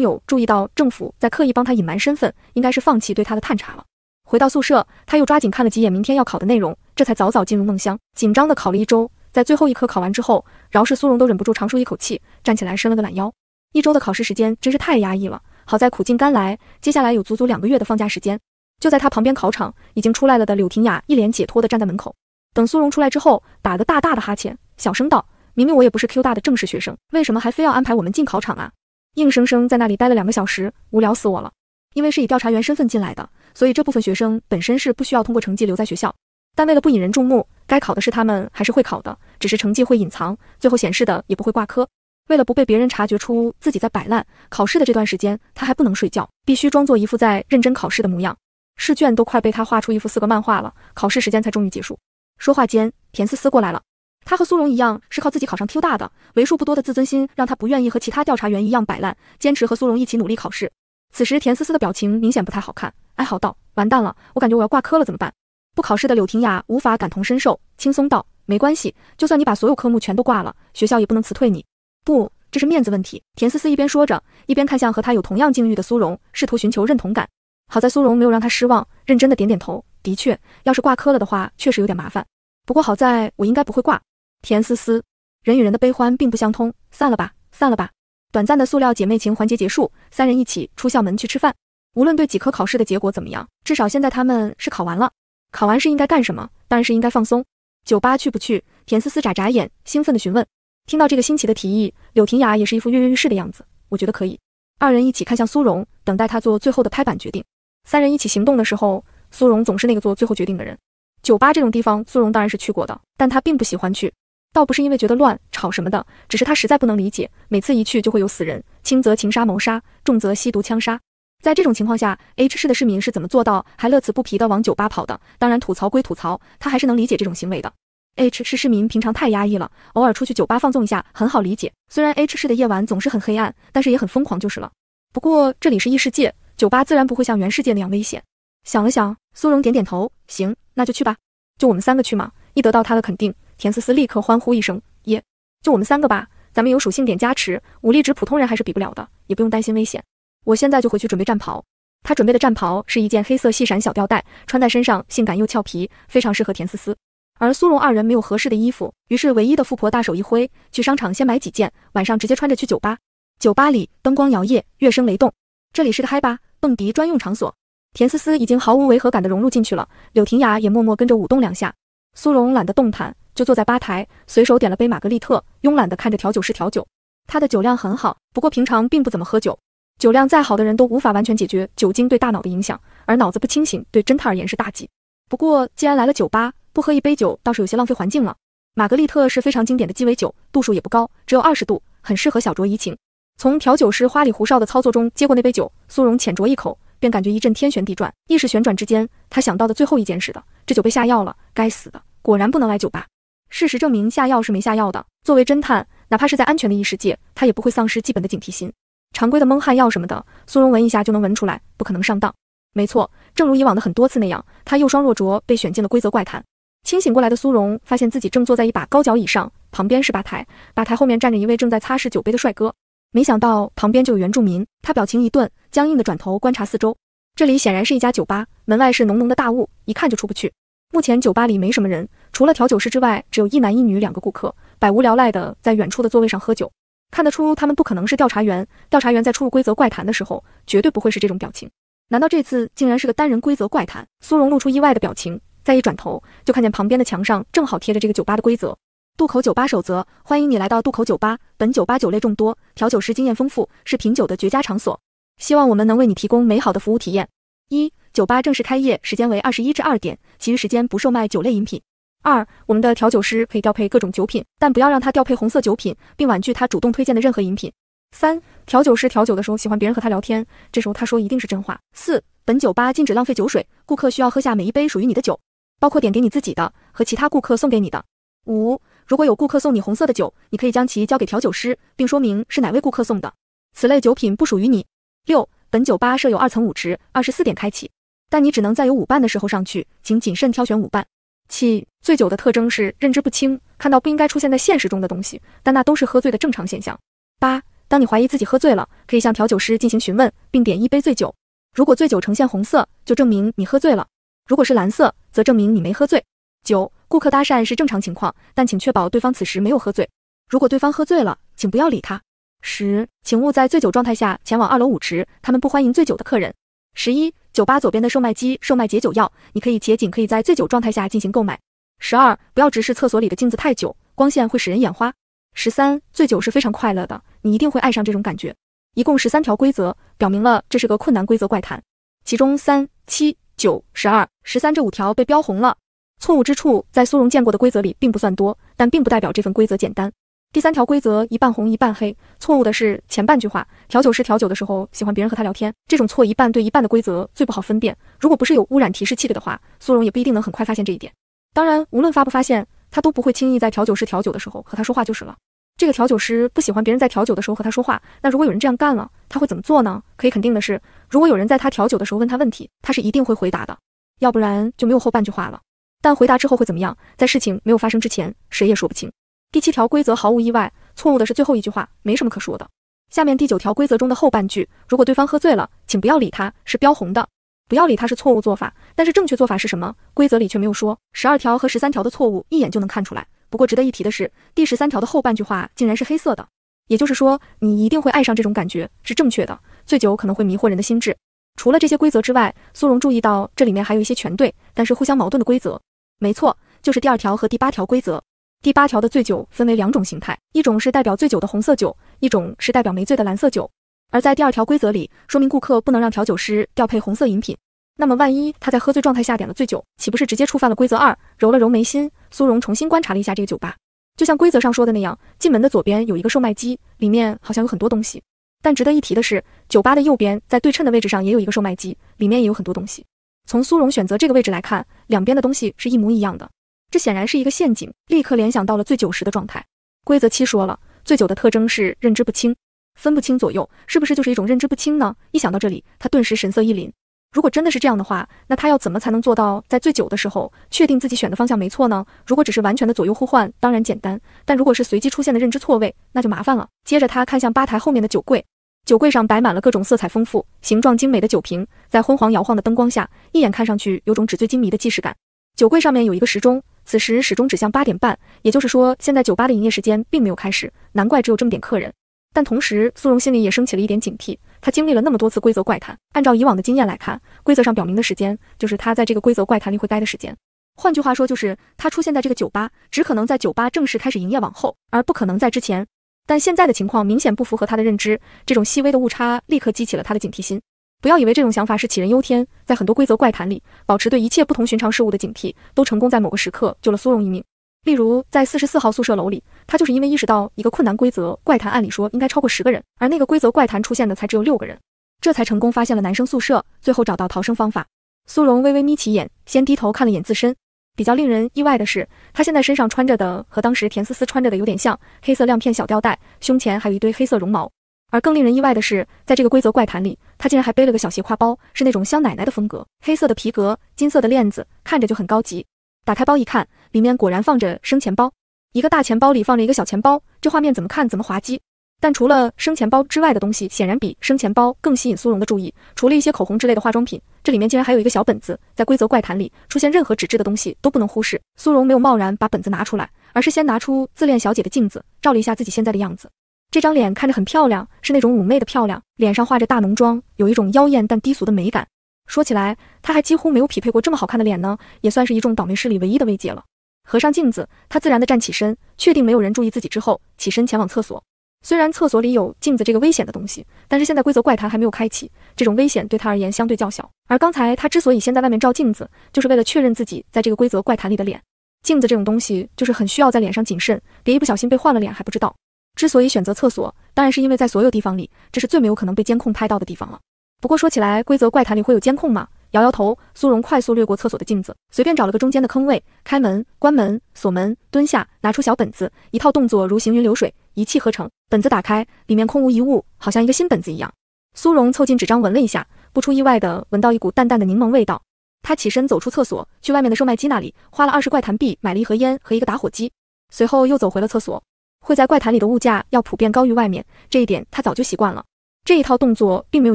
有注意到政府在刻意帮他隐瞒身份，应该是放弃对他的探查了。回到宿舍，他又抓紧看了几眼明天要考的内容，这才早早进入梦乡。紧张的考了一周，在最后一科考完之后，饶是苏荣都忍不住长舒一口气，站起来伸了个懒腰。一周的考试时间真是太压抑了，好在苦尽甘来，接下来有足足两个月的放假时间。就在他旁边考场已经出来了的柳婷雅，一脸解脱的站在门口。等苏荣出来之后，打个大大的哈欠，小声道：“明明我也不是 Q 大的正式学生，为什么还非要安排我们进考场啊？硬生生在那里待了两个小时，无聊死我了。”因为是以调查员身份进来的，所以这部分学生本身是不需要通过成绩留在学校。但为了不引人注目，该考的是他们还是会考的，只是成绩会隐藏，最后显示的也不会挂科。为了不被别人察觉出自己在摆烂，考试的这段时间他还不能睡觉，必须装作一副在认真考试的模样。试卷都快被他画出一幅四个漫画了，考试时间才终于结束。说话间，田思思过来了。她和苏荣一样，是靠自己考上 Q 大的，为数不多的自尊心让她不愿意和其他调查员一样摆烂，坚持和苏荣一起努力考试。此时，田思思的表情明显不太好看，哀嚎道：“完蛋了，我感觉我要挂科了，怎么办？”不考试的柳婷雅无法感同身受，轻松道：“没关系，就算你把所有科目全都挂了，学校也不能辞退你。”不，这是面子问题。田思思一边说着，一边看向和她有同样境遇的苏荣，试图寻求认同感。好在苏荣没有让她失望，认真的点点头：“的确，要是挂科了的话，确实有点麻烦。不过好在我应该不会挂。”田思思，人与人的悲欢并不相通，散了吧，散了吧。短暂的塑料姐妹情环节结束，三人一起出校门去吃饭。无论对几科考试的结果怎么样，至少现在他们是考完了。考完是应该干什么？当然是应该放松。酒吧去不去？田思思眨眨眼，兴奋地询问。听到这个新奇的提议，柳婷雅也是一副跃跃欲试的样子。我觉得可以。二人一起看向苏荣，等待他做最后的拍板决定。三人一起行动的时候，苏荣总是那个做最后决定的人。酒吧这种地方，苏荣当然是去过的，但他并不喜欢去。倒不是因为觉得乱吵什么的，只是他实在不能理解，每次一去就会有死人，轻则情杀谋杀，重则吸毒枪杀。在这种情况下，H 市的市民是怎么做到还乐此不疲地往酒吧跑的？当然，吐槽归吐槽，他还是能理解这种行为的。H 市市民平常太压抑了，偶尔出去酒吧放纵一下，很好理解。虽然 H 市的夜晚总是很黑暗，但是也很疯狂，就是了。不过这里是异世界，酒吧自然不会像原世界那样危险。想了想，苏荣点点头，行，那就去吧。就我们三个去嘛？一得到他的肯定。田思思立刻欢呼一声：“耶！就我们三个吧，咱们有属性点加持，武力值普通人还是比不了的，也不用担心危险。我现在就回去准备战袍。”她准备的战袍是一件黑色细闪小吊带，穿在身上性感又俏皮，非常适合田思思。而苏荣二人没有合适的衣服，于是唯一的富婆大手一挥，去商场先买几件，晚上直接穿着去酒吧。酒吧里灯光摇曳，乐声雷动，这里是个嗨吧，蹦迪专用场所。田思思已经毫无违和感地融入进去了，柳婷雅也默默跟着舞动两下，苏荣懒得动弹。就坐在吧台，随手点了杯玛格丽特，慵懒地看着调酒师调酒。他的酒量很好，不过平常并不怎么喝酒。酒量再好的人都无法完全解决酒精对大脑的影响，而脑子不清醒对侦探而言是大忌。不过既然来了酒吧，不喝一杯酒倒是有些浪费环境了。玛格丽特是非常经典的鸡尾酒，度数也不高，只有二十度，很适合小酌怡情。从调酒师花里胡哨的操作中接过那杯酒，苏荣浅酌一口，便感觉一阵天旋地转。意识旋转之间，他想到的最后一件事的这酒被下药了。该死的，果然不能来酒吧。事实证明，下药是没下药的。作为侦探，哪怕是在安全的异世界，他也不会丧失基本的警惕心。常规的蒙汗药什么的，苏荣闻一下就能闻出来，不可能上当。没错，正如以往的很多次那样，他又双若浊被选进了规则怪谈。清醒过来的苏荣发现自己正坐在一把高脚椅上，旁边是吧台，吧台后面站着一位正在擦拭酒杯的帅哥。没想到旁边就有原住民，他表情一顿，僵硬的转头观察四周。这里显然是一家酒吧，门外是浓浓的大雾，一看就出不去。目前酒吧里没什么人。除了调酒师之外，只有一男一女两个顾客，百无聊赖的在远处的座位上喝酒。看得出他们不可能是调查员，调查员在出入规则怪谈的时候绝对不会是这种表情。难道这次竟然是个单人规则怪谈？苏荣露出意外的表情，再一转头就看见旁边的墙上正好贴着这个酒吧的规则。渡口酒吧守则：欢迎你来到渡口酒吧，本酒吧酒类众多，调酒师经验丰富，是品酒的绝佳场所。希望我们能为你提供美好的服务体验。一酒吧正式开业时间为二十一至二点，其余时间不售卖酒类饮品。二，我们的调酒师可以调配各种酒品，但不要让他调配红色酒品，并婉拒他主动推荐的任何饮品。三，调酒师调酒的时候喜欢别人和他聊天，这时候他说一定是真话。四，本酒吧禁止浪费酒水，顾客需要喝下每一杯属于你的酒，包括点给你自己的和其他顾客送给你的。五，如果有顾客送你红色的酒，你可以将其交给调酒师，并说明是哪位顾客送的，此类酒品不属于你。六，本酒吧设有二层舞池，二十四点开启，但你只能在有舞伴的时候上去，请谨慎挑选舞伴。七、醉酒的特征是认知不清，看到不应该出现在现实中的东西，但那都是喝醉的正常现象。八、当你怀疑自己喝醉了，可以向调酒师进行询问，并点一杯醉酒。如果醉酒呈现红色，就证明你喝醉了；如果是蓝色，则证明你没喝醉。九、顾客搭讪是正常情况，但请确保对方此时没有喝醉。如果对方喝醉了，请不要理他。十、请勿在醉酒状态下前往二楼舞池，他们不欢迎醉酒的客人。十一。酒吧左边的售卖机售卖解酒药，你可以且仅可以在醉酒状态下进行购买。十二，不要直视厕所里的镜子太久，光线会使人眼花。十三，醉酒是非常快乐的，你一定会爱上这种感觉。一共十三条规则，表明了这是个困难规则怪谈。其中三、七、九、十二、十三这五条被标红了。错误之处在苏荣见过的规则里并不算多，但并不代表这份规则简单。第三条规则一半红一半黑，错误的是前半句话。调酒师调酒的时候喜欢别人和他聊天，这种错一半对一半的规则最不好分辨。如果不是有污染提示器的话，苏荣也不一定能很快发现这一点。当然，无论发不发现，他都不会轻易在调酒师调酒的时候和他说话就是了。这个调酒师不喜欢别人在调酒的时候和他说话，那如果有人这样干了，他会怎么做呢？可以肯定的是，如果有人在他调酒的时候问他问题，他是一定会回答的，要不然就没有后半句话了。但回答之后会怎么样，在事情没有发生之前，谁也说不清。第七条规则毫无意外，错误的是最后一句话，没什么可说的。下面第九条规则中的后半句，如果对方喝醉了，请不要理他，是标红的，不要理他是错误做法。但是正确做法是什么？规则里却没有说。十二条和十三条的错误一眼就能看出来。不过值得一提的是，第十三条的后半句话竟然是黑色的，也就是说，你一定会爱上这种感觉是正确的。醉酒可能会迷惑人的心智。除了这些规则之外，苏荣注意到这里面还有一些全对但是互相矛盾的规则。没错，就是第二条和第八条规则。第八条的醉酒分为两种形态，一种是代表醉酒的红色酒，一种是代表没醉的蓝色酒。而在第二条规则里，说明顾客不能让调酒师调配红色饮品。那么万一他在喝醉状态下点了醉酒，岂不是直接触犯了规则二？揉了揉眉心，苏荣重新观察了一下这个酒吧。就像规则上说的那样，进门的左边有一个售卖机，里面好像有很多东西。但值得一提的是，酒吧的右边在对称的位置上也有一个售卖机，里面也有很多东西。从苏荣选择这个位置来看，两边的东西是一模一样的。这显然是一个陷阱，立刻联想到了醉酒时的状态。规则七说了，醉酒的特征是认知不清，分不清左右，是不是就是一种认知不清呢？一想到这里，他顿时神色一凛。如果真的是这样的话，那他要怎么才能做到在醉酒的时候确定自己选的方向没错呢？如果只是完全的左右互换，当然简单；但如果是随机出现的认知错位，那就麻烦了。接着他看向吧台后面的酒柜，酒柜上摆满了各种色彩丰富、形状精美的酒瓶，在昏黄摇晃的灯光下，一眼看上去有种纸醉金迷的既视感。酒柜上面有一个时钟。此时始终指向八点半，也就是说，现在酒吧的营业时间并没有开始，难怪只有这么点客人。但同时，苏荣心里也升起了一点警惕。他经历了那么多次规则怪谈，按照以往的经验来看，规则上表明的时间，就是他在这个规则怪谈里会待的时间。换句话说，就是他出现在这个酒吧，只可能在酒吧正式开始营业往后，而不可能在之前。但现在的情况明显不符合他的认知，这种细微的误差立刻激起了他的警惕心。不要以为这种想法是杞人忧天，在很多规则怪谈里，保持对一切不同寻常事物的警惕，都成功在某个时刻救了苏荣一命。例如，在四十四号宿舍楼里，他就是因为意识到一个困难规则怪谈，按理说应该超过十个人，而那个规则怪谈出现的才只有六个人，这才成功发现了男生宿舍，最后找到逃生方法。苏荣微微眯起眼，先低头看了眼自身。比较令人意外的是，他现在身上穿着的和当时田思思穿着的有点像，黑色亮片小吊带，胸前还有一堆黑色绒毛。而更令人意外的是，在这个规则怪谈里，他竟然还背了个小斜挎包，是那种香奶奶的风格，黑色的皮革，金色的链子，看着就很高级。打开包一看，里面果然放着生钱包，一个大钱包里放着一个小钱包，这画面怎么看怎么滑稽。但除了生钱包之外的东西，显然比生钱包更吸引苏荣的注意。除了一些口红之类的化妆品，这里面竟然还有一个小本子。在规则怪谈里，出现任何纸质的东西都不能忽视。苏荣没有贸然把本子拿出来，而是先拿出自恋小姐的镜子，照了一下自己现在的样子。这张脸看着很漂亮，是那种妩媚的漂亮，脸上画着大浓妆，有一种妖艳但低俗的美感。说起来，他还几乎没有匹配过这么好看的脸呢，也算是一众倒霉师里唯一的慰藉了。合上镜子，他自然的站起身，确定没有人注意自己之后，起身前往厕所。虽然厕所里有镜子这个危险的东西，但是现在规则怪谈还没有开启，这种危险对他而言相对较小。而刚才他之所以先在外面照镜子，就是为了确认自己在这个规则怪谈里的脸。镜子这种东西就是很需要在脸上谨慎，别一不小心被换了脸还不知道。之所以选择厕所，当然是因为在所有地方里，这是最没有可能被监控拍到的地方了。不过说起来，规则怪谈里会有监控吗？摇摇头，苏荣快速掠过厕所的镜子，随便找了个中间的坑位，开门、关门、锁门，蹲下，拿出小本子，一套动作如行云流水，一气呵成。本子打开，里面空无一物，好像一个新本子一样。苏荣凑近纸张闻了一下，不出意外的闻到一股淡淡的柠檬味道。他起身走出厕所，去外面的售卖机那里花了二十块弹币买了一盒烟和一个打火机，随后又走回了厕所。会在怪谈里的物价要普遍高于外面，这一点他早就习惯了。这一套动作并没有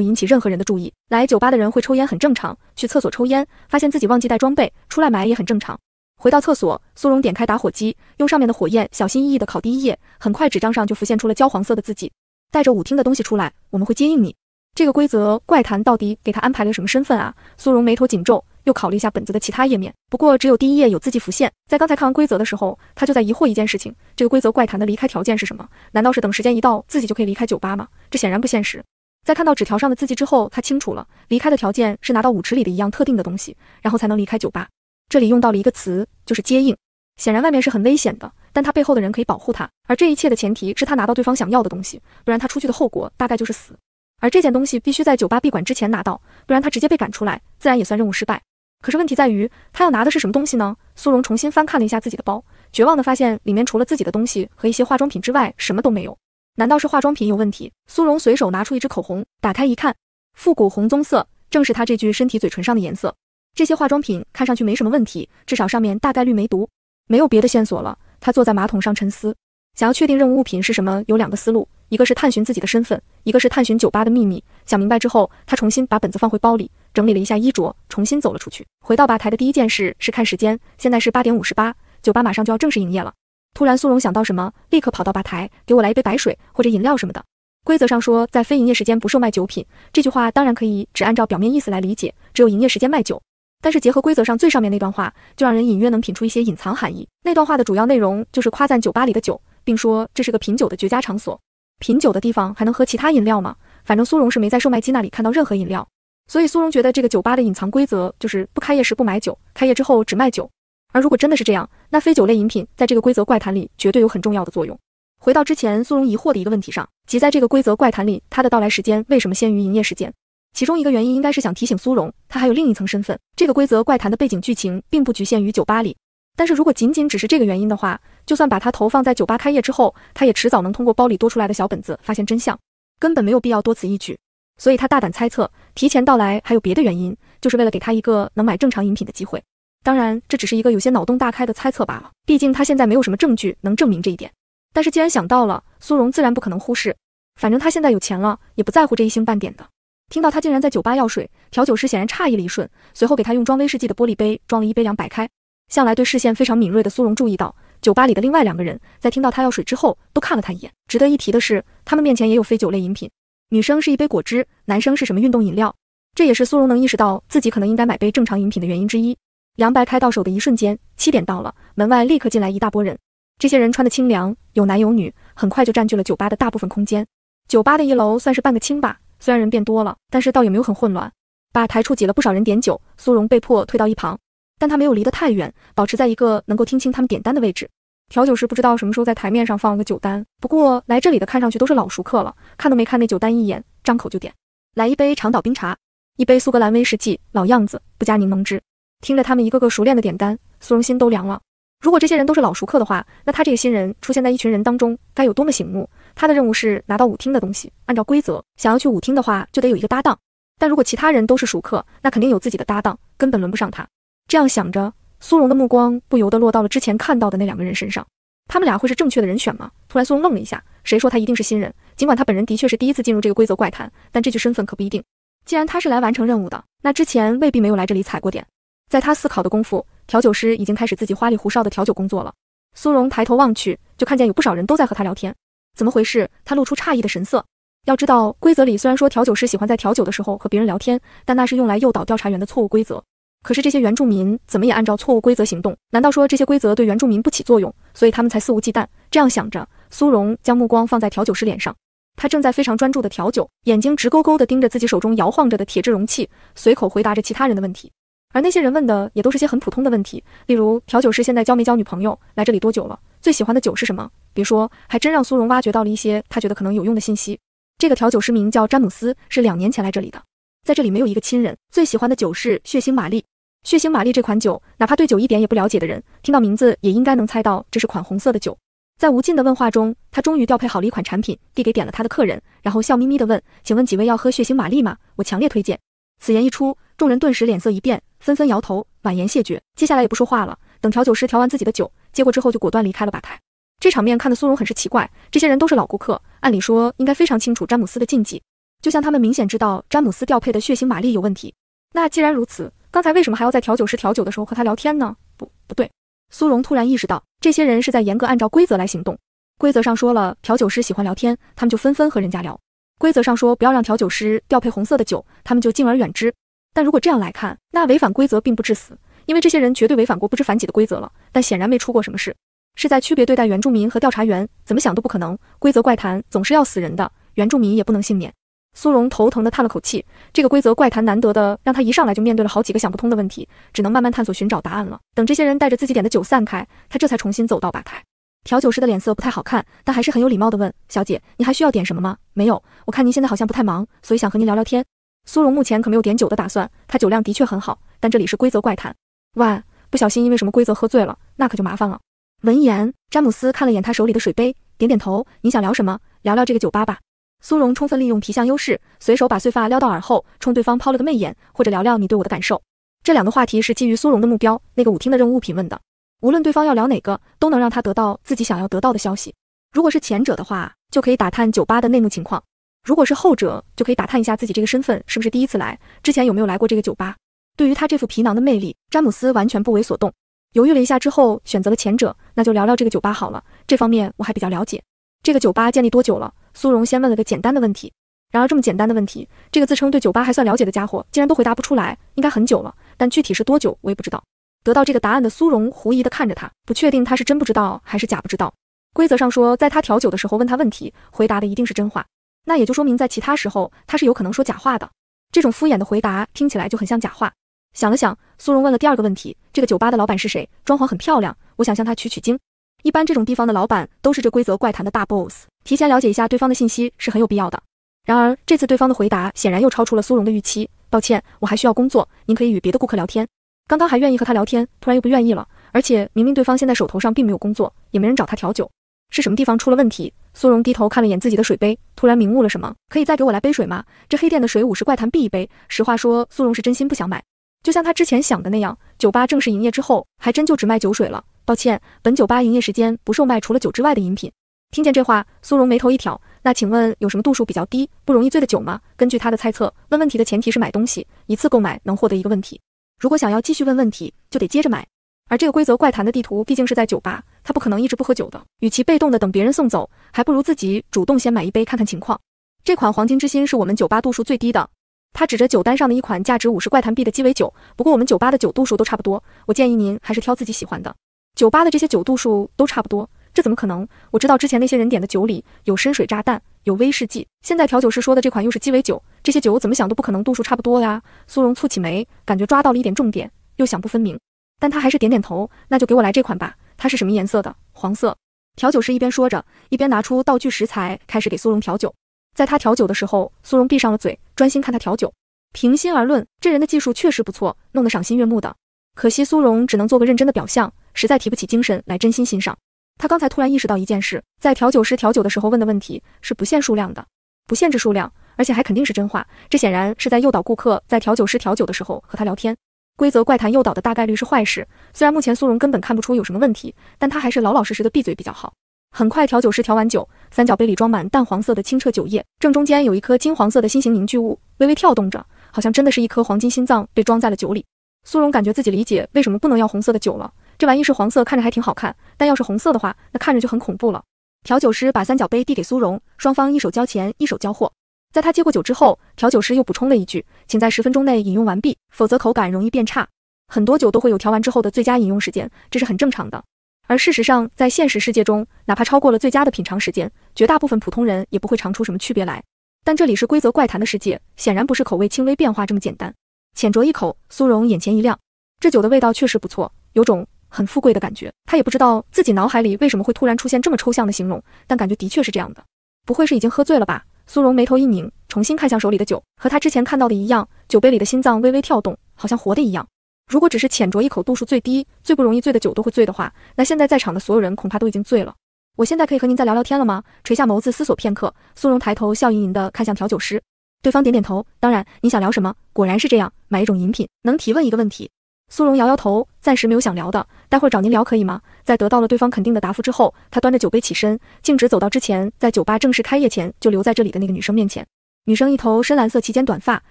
引起任何人的注意。来酒吧的人会抽烟很正常，去厕所抽烟，发现自己忘记带装备出来买也很正常。回到厕所，苏荣点开打火机，用上面的火焰小心翼翼的烤第一页，很快纸张上就浮现出了焦黄色的字迹。带着舞厅的东西出来，我们会接应你。这个规则怪谈到底给他安排了个什么身份啊？苏荣眉头紧皱，又考虑一下本子的其他页面。不过只有第一页有字迹浮现。在刚才看完规则的时候，他就在疑惑一件事情：这个规则怪谈的离开条件是什么？难道是等时间一到自己就可以离开酒吧吗？这显然不现实。在看到纸条上的字迹之后，他清楚了，离开的条件是拿到舞池里的一样特定的东西，然后才能离开酒吧。这里用到了一个词，就是接应。显然外面是很危险的，但他背后的人可以保护他。而这一切的前提是他拿到对方想要的东西，不然他出去的后果大概就是死。而这件东西必须在酒吧闭馆之前拿到，不然他直接被赶出来，自然也算任务失败。可是问题在于，他要拿的是什么东西呢？苏荣重新翻看了一下自己的包，绝望地发现里面除了自己的东西和一些化妆品之外，什么都没有。难道是化妆品有问题？苏荣随手拿出一支口红，打开一看，复古红棕色，正是他这具身体嘴唇上的颜色。这些化妆品看上去没什么问题，至少上面大概率没毒。没有别的线索了，他坐在马桶上沉思。想要确定任务物品是什么，有两个思路，一个是探寻自己的身份，一个是探寻酒吧的秘密。想明白之后，他重新把本子放回包里，整理了一下衣着，重新走了出去。回到吧台的第一件事是看时间，现在是八点五十八，酒吧马上就要正式营业了。突然，苏荣想到什么，立刻跑到吧台，给我来一杯白水或者饮料什么的。规则上说，在非营业时间不售卖酒品，这句话当然可以只按照表面意思来理解，只有营业时间卖酒。但是结合规则上最上面那段话，就让人隐约能品出一些隐藏含义。那段话的主要内容就是夸赞酒吧里的酒。并说这是个品酒的绝佳场所。品酒的地方还能喝其他饮料吗？反正苏荣是没在售卖机那里看到任何饮料，所以苏荣觉得这个酒吧的隐藏规则就是不开业时不买酒，开业之后只卖酒。而如果真的是这样，那非酒类饮品在这个规则怪谈里绝对有很重要的作用。回到之前苏荣疑惑的一个问题上，即在这个规则怪谈里，他的到来时间为什么先于营业时间？其中一个原因应该是想提醒苏荣，他还有另一层身份。这个规则怪谈的背景剧情并不局限于酒吧里。但是如果仅仅只是这个原因的话，就算把他投放在酒吧开业之后，他也迟早能通过包里多出来的小本子发现真相，根本没有必要多此一举。所以他大胆猜测，提前到来还有别的原因，就是为了给他一个能买正常饮品的机会。当然，这只是一个有些脑洞大开的猜测罢了，毕竟他现在没有什么证据能证明这一点。但是既然想到了，苏荣自然不可能忽视。反正他现在有钱了，也不在乎这一星半点的。听到他竟然在酒吧要水，调酒师显然诧异了一瞬，随后给他用装威士忌的玻璃杯装了一杯两白开。向来对视线非常敏锐的苏荣注意到，酒吧里的另外两个人在听到他要水之后，都看了他一眼。值得一提的是，他们面前也有非酒类饮品，女生是一杯果汁，男生是什么运动饮料。这也是苏荣能意识到自己可能应该买杯正常饮品的原因之一。凉白开到手的一瞬间，七点到了，门外立刻进来一大波人。这些人穿的清凉，有男有女，很快就占据了酒吧的大部分空间。酒吧的一楼算是半个清吧，虽然人变多了，但是倒也没有很混乱。吧台处挤了不少人点酒，苏荣被迫退到一旁。但他没有离得太远，保持在一个能够听清他们点单的位置。调酒师不知道什么时候在台面上放了个酒单，不过来这里的看上去都是老熟客了，看都没看那酒单一眼，张口就点：来一杯长岛冰茶，一杯苏格兰威士忌，老样子，不加柠檬汁。听着他们一个个熟练的点单，苏荣心都凉了。如果这些人都是老熟客的话，那他这个新人出现在一群人当中，该有多么醒目？他的任务是拿到舞厅的东西，按照规则，想要去舞厅的话，就得有一个搭档。但如果其他人都是熟客，那肯定有自己的搭档，根本轮不上他。这样想着，苏荣的目光不由得落到了之前看到的那两个人身上。他们俩会是正确的人选吗？突然，苏荣愣了一下。谁说他一定是新人？尽管他本人的确是第一次进入这个规则怪谈，但这具身份可不一定。既然他是来完成任务的，那之前未必没有来这里踩过点。在他思考的功夫，调酒师已经开始自己花里胡哨的调酒工作了。苏荣抬头望去，就看见有不少人都在和他聊天。怎么回事？他露出诧异的神色。要知道，规则里虽然说调酒师喜欢在调酒的时候和别人聊天，但那是用来诱导调查员的错误规则。可是这些原住民怎么也按照错误规则行动？难道说这些规则对原住民不起作用，所以他们才肆无忌惮？这样想着，苏荣将目光放在调酒师脸上，他正在非常专注的调酒，眼睛直勾勾的盯着自己手中摇晃着的铁质容器，随口回答着其他人的问题。而那些人问的也都是些很普通的问题，例如调酒师现在交没交女朋友，来这里多久了，最喜欢的酒是什么。别说，还真让苏荣挖掘到了一些他觉得可能有用的信息。这个调酒师名叫詹姆斯，是两年前来这里的，在这里没有一个亲人，最喜欢的酒是血腥玛丽。血腥玛丽这款酒，哪怕对酒一点也不了解的人，听到名字也应该能猜到这是款红色的酒。在无尽的问话中，他终于调配好了一款产品，递给点了他的客人，然后笑眯眯地问：“请问几位要喝血腥玛丽吗？我强烈推荐。”此言一出，众人顿时脸色一变，纷纷摇头，婉言谢绝。接下来也不说话了，等调酒师调完自己的酒，接过之后就果断离开了吧台。这场面看得苏荣很是奇怪，这些人都是老顾客，按理说应该非常清楚詹姆斯的禁忌，就像他们明显知道詹姆斯调配的血腥玛丽有问题。那既然如此。刚才为什么还要在调酒师调酒的时候和他聊天呢？不，不对，苏荣突然意识到，这些人是在严格按照规则来行动。规则上说了，调酒师喜欢聊天，他们就纷纷和人家聊；规则上说不要让调酒师调配红色的酒，他们就敬而远之。但如果这样来看，那违反规则并不致死，因为这些人绝对违反过不知反己的规则了，但显然没出过什么事。是在区别对待原住民和调查员？怎么想都不可能。规则怪谈总是要死人的，原住民也不能幸免。苏荣头疼地叹了口气，这个规则怪谈难得的让他一上来就面对了好几个想不通的问题，只能慢慢探索寻找答案了。等这些人带着自己点的酒散开，他这才重新走到吧台。调酒师的脸色不太好看，但还是很有礼貌地问：“小姐，你还需要点什么吗？”“没有，我看您现在好像不太忙，所以想和您聊聊天。”苏荣目前可没有点酒的打算，他酒量的确很好，但这里是规则怪谈，万不小心因为什么规则喝醉了，那可就麻烦了。闻言，詹姆斯看了眼他手里的水杯，点点头：“你想聊什么？聊聊这个酒吧吧。”苏荣充分利用皮相优势，随手把碎发撩到耳后，冲对方抛了个媚眼，或者聊聊你对我的感受。这两个话题是基于苏荣的目标那个舞厅的任务物品问的，无论对方要聊哪个，都能让他得到自己想要得到的消息。如果是前者的话，就可以打探酒吧的内幕情况；如果是后者，就可以打探一下自己这个身份是不是第一次来，之前有没有来过这个酒吧。对于他这副皮囊的魅力，詹姆斯完全不为所动。犹豫了一下之后，选择了前者，那就聊聊这个酒吧好了。这方面我还比较了解。这个酒吧建立多久了？苏荣先问了个简单的问题，然而这么简单的问题，这个自称对酒吧还算了解的家伙竟然都回答不出来。应该很久了，但具体是多久我也不知道。得到这个答案的苏荣狐疑地看着他，不确定他是真不知道还是假不知道。规则上说，在他调酒的时候问他问题，回答的一定是真话，那也就说明在其他时候他是有可能说假话的。这种敷衍的回答听起来就很像假话。想了想，苏荣问了第二个问题：这个酒吧的老板是谁？装潢很漂亮，我想向他取取经。一般这种地方的老板都是这规则怪谈的大 boss，提前了解一下对方的信息是很有必要的。然而这次对方的回答显然又超出了苏荣的预期。抱歉，我还需要工作，您可以与别的顾客聊天。刚刚还愿意和他聊天，突然又不愿意了。而且明明对方现在手头上并没有工作，也没人找他调酒，是什么地方出了问题？苏荣低头看了眼自己的水杯，突然明悟了什么。可以再给我来杯水吗？这黑店的水五十怪谈必一杯。实话说，苏荣是真心不想买。就像他之前想的那样，酒吧正式营业之后，还真就只卖酒水了。抱歉，本酒吧营业时间不售卖除了酒之外的饮品。听见这话，苏荣眉头一挑。那请问有什么度数比较低，不容易醉的酒吗？根据他的猜测，问问题的前提是买东西，一次购买能获得一个问题。如果想要继续问问题，就得接着买。而这个规则怪谈的地图毕竟是在酒吧，他不可能一直不喝酒的。与其被动的等别人送走，还不如自己主动先买一杯看看情况。这款黄金之心是我们酒吧度数最低的。他指着酒单上的一款价值五十怪谈币的鸡尾酒。不过我们酒吧的酒度数都差不多，我建议您还是挑自己喜欢的。酒吧的这些酒度数都差不多，这怎么可能？我知道之前那些人点的酒里有深水炸弹，有威士忌。现在调酒师说的这款又是鸡尾酒，这些酒怎么想都不可能度数差不多呀！苏荣蹙起眉，感觉抓到了一点重点，又想不分明，但他还是点点头。那就给我来这款吧，它是什么颜色的？黄色。调酒师一边说着，一边拿出道具食材，开始给苏荣调酒。在他调酒的时候，苏荣闭上了嘴，专心看他调酒。平心而论，这人的技术确实不错，弄得赏心悦目的。可惜苏荣只能做个认真的表象，实在提不起精神来真心欣赏。他刚才突然意识到一件事，在调酒师调酒的时候问的问题是不限数量的，不限制数量，而且还肯定是真话。这显然是在诱导顾客在调酒师调酒的时候和他聊天。规则怪谈诱导的大概率是坏事。虽然目前苏荣根本看不出有什么问题，但他还是老老实实的闭嘴比较好。很快，调酒师调完酒，三角杯里装满淡黄色的清澈酒液，正中间有一颗金黄色的心形凝聚物，微微跳动着，好像真的是一颗黄金心脏被装在了酒里。苏荣感觉自己理解为什么不能要红色的酒了，这玩意是黄色，看着还挺好看，但要是红色的话，那看着就很恐怖了。调酒师把三角杯递给苏荣，双方一手交钱，一手交货。在他接过酒之后，调酒师又补充了一句，请在十分钟内饮用完毕，否则口感容易变差。很多酒都会有调完之后的最佳饮用时间，这是很正常的。而事实上，在现实世界中，哪怕超过了最佳的品尝时间，绝大部分普通人也不会尝出什么区别来。但这里是规则怪谈的世界，显然不是口味轻微变化这么简单。浅酌一口，苏荣眼前一亮，这酒的味道确实不错，有种很富贵的感觉。他也不知道自己脑海里为什么会突然出现这么抽象的形容，但感觉的确是这样的。不会是已经喝醉了吧？苏荣眉头一拧，重新看向手里的酒，和他之前看到的一样，酒杯里的心脏微微跳动，好像活的一样。如果只是浅酌一口，度数最低、最不容易醉的酒都会醉的话，那现在在场的所有人恐怕都已经醉了。我现在可以和您再聊聊天了吗？垂下眸子思索片刻，苏荣抬头笑盈盈的看向调酒师。对方点点头，当然，你想聊什么？果然是这样，买一种饮品。能提问一个问题？苏荣摇摇头，暂时没有想聊的，待会儿找您聊可以吗？在得到了对方肯定的答复之后，他端着酒杯起身，径直走到之前在酒吧正式开业前就留在这里的那个女生面前。女生一头深蓝色齐肩短发，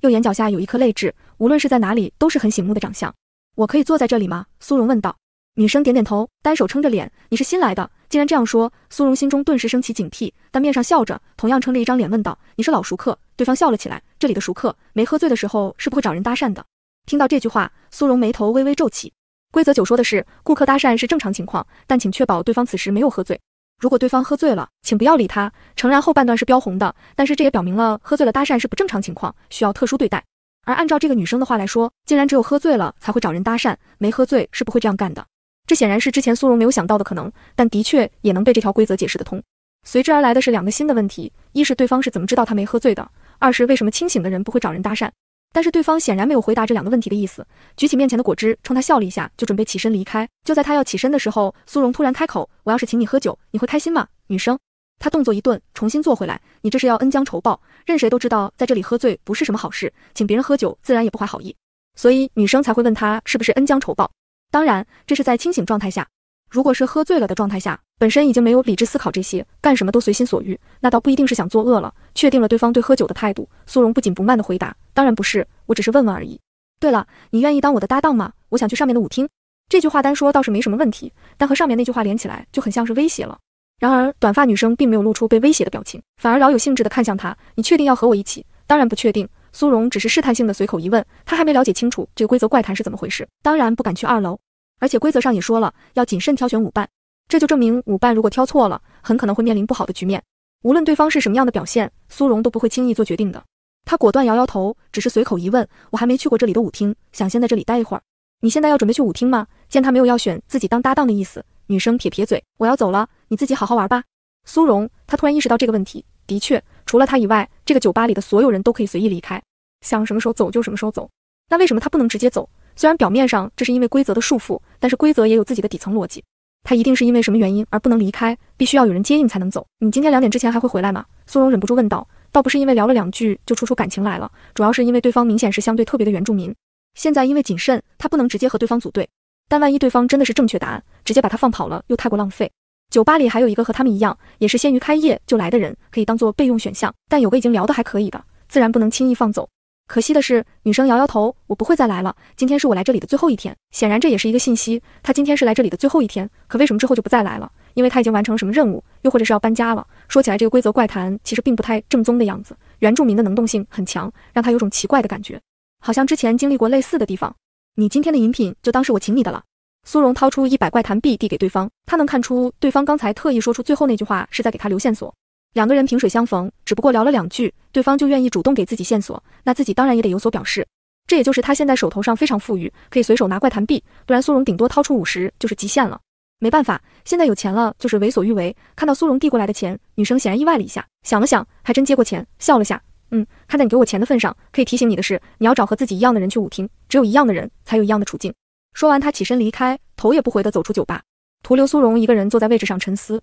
右眼角下有一颗泪痣，无论是在哪里都是很醒目的长相。我可以坐在这里吗？苏荣问道。女生点点头，单手撑着脸。你是新来的？竟然这样说，苏荣心中顿时升起警惕，但面上笑着，同样撑着一张脸问道：你是老熟客？对方笑了起来，这里的熟客没喝醉的时候是不会找人搭讪的。听到这句话，苏荣眉头微微皱起。规则九说的是，顾客搭讪是正常情况，但请确保对方此时没有喝醉。如果对方喝醉了，请不要理他。诚然，后半段是标红的，但是这也表明了喝醉了搭讪是不正常情况，需要特殊对待。而按照这个女生的话来说，竟然只有喝醉了才会找人搭讪，没喝醉是不会这样干的。这显然是之前苏荣没有想到的可能，但的确也能被这条规则解释得通。随之而来的是两个新的问题：一是对方是怎么知道他没喝醉的？二是为什么清醒的人不会找人搭讪？但是对方显然没有回答这两个问题的意思，举起面前的果汁，冲他笑了一下，就准备起身离开。就在他要起身的时候，苏荣突然开口：“我要是请你喝酒，你会开心吗？”女生，他动作一顿，重新坐回来。你这是要恩将仇报？任谁都知道，在这里喝醉不是什么好事，请别人喝酒自然也不怀好意，所以女生才会问他是不是恩将仇报。当然，这是在清醒状态下。如果是喝醉了的状态下，本身已经没有理智思考这些，干什么都随心所欲，那倒不一定是想作恶了。确定了对方对喝酒的态度，苏荣不紧不慢地回答：“当然不是，我只是问问而已。”对了，你愿意当我的搭档吗？我想去上面的舞厅。这句话单说倒是没什么问题，但和上面那句话连起来就很像是威胁了。然而短发女生并没有露出被威胁的表情，反而饶有兴致地看向他：“你确定要和我一起？”“当然不确定。”苏荣只是试探性地随口一问，他还没了解清楚这个规则怪谈是怎么回事，当然不敢去二楼。而且规则上也说了，要谨慎挑选舞伴，这就证明舞伴如果挑错了，很可能会面临不好的局面。无论对方是什么样的表现，苏荣都不会轻易做决定的。他果断摇摇头，只是随口一问：“我还没去过这里的舞厅，想先在这里待一会儿。”你现在要准备去舞厅吗？见他没有要选自己当搭档的意思，女生撇撇嘴：“我要走了，你自己好好玩吧。”苏荣，他突然意识到这个问题，的确，除了他以外，这个酒吧里的所有人都可以随意离开，想什么时候走就什么时候走。那为什么他不能直接走？虽然表面上这是因为规则的束缚，但是规则也有自己的底层逻辑，他一定是因为什么原因而不能离开，必须要有人接应才能走。你今天两点之前还会回来吗？苏荣忍不住问道。倒不是因为聊了两句就出出感情来了，主要是因为对方明显是相对特别的原住民。现在因为谨慎，他不能直接和对方组队，但万一对方真的是正确答案，直接把他放跑了又太过浪费。酒吧里还有一个和他们一样，也是先于开业就来的人，可以当做备用选项。但有个已经聊得还可以的，自然不能轻易放走。可惜的是，女生摇摇头，我不会再来了。今天是我来这里的最后一天。显然这也是一个信息，她今天是来这里的最后一天。可为什么之后就不再来了？因为她已经完成了什么任务，又或者是要搬家了。说起来，这个规则怪谈其实并不太正宗的样子，原住民的能动性很强，让他有种奇怪的感觉，好像之前经历过类似的地方。你今天的饮品就当是我请你的了。苏荣掏出一百怪谈币递给对方，他能看出对方刚才特意说出最后那句话是在给他留线索。两个人萍水相逢，只不过聊了两句，对方就愿意主动给自己线索，那自己当然也得有所表示。这也就是他现在手头上非常富裕，可以随手拿怪谈币，不然苏荣顶多掏出五十就是极限了。没办法，现在有钱了就是为所欲为。看到苏荣递过来的钱，女生显然意外了一下，想了想，还真接过钱，笑了下。嗯，看在你给我钱的份上，可以提醒你的是，你要找和自己一样的人去舞厅，只有一样的人才有一样的处境。说完，他起身离开，头也不回地走出酒吧，徒留苏荣一个人坐在位置上沉思。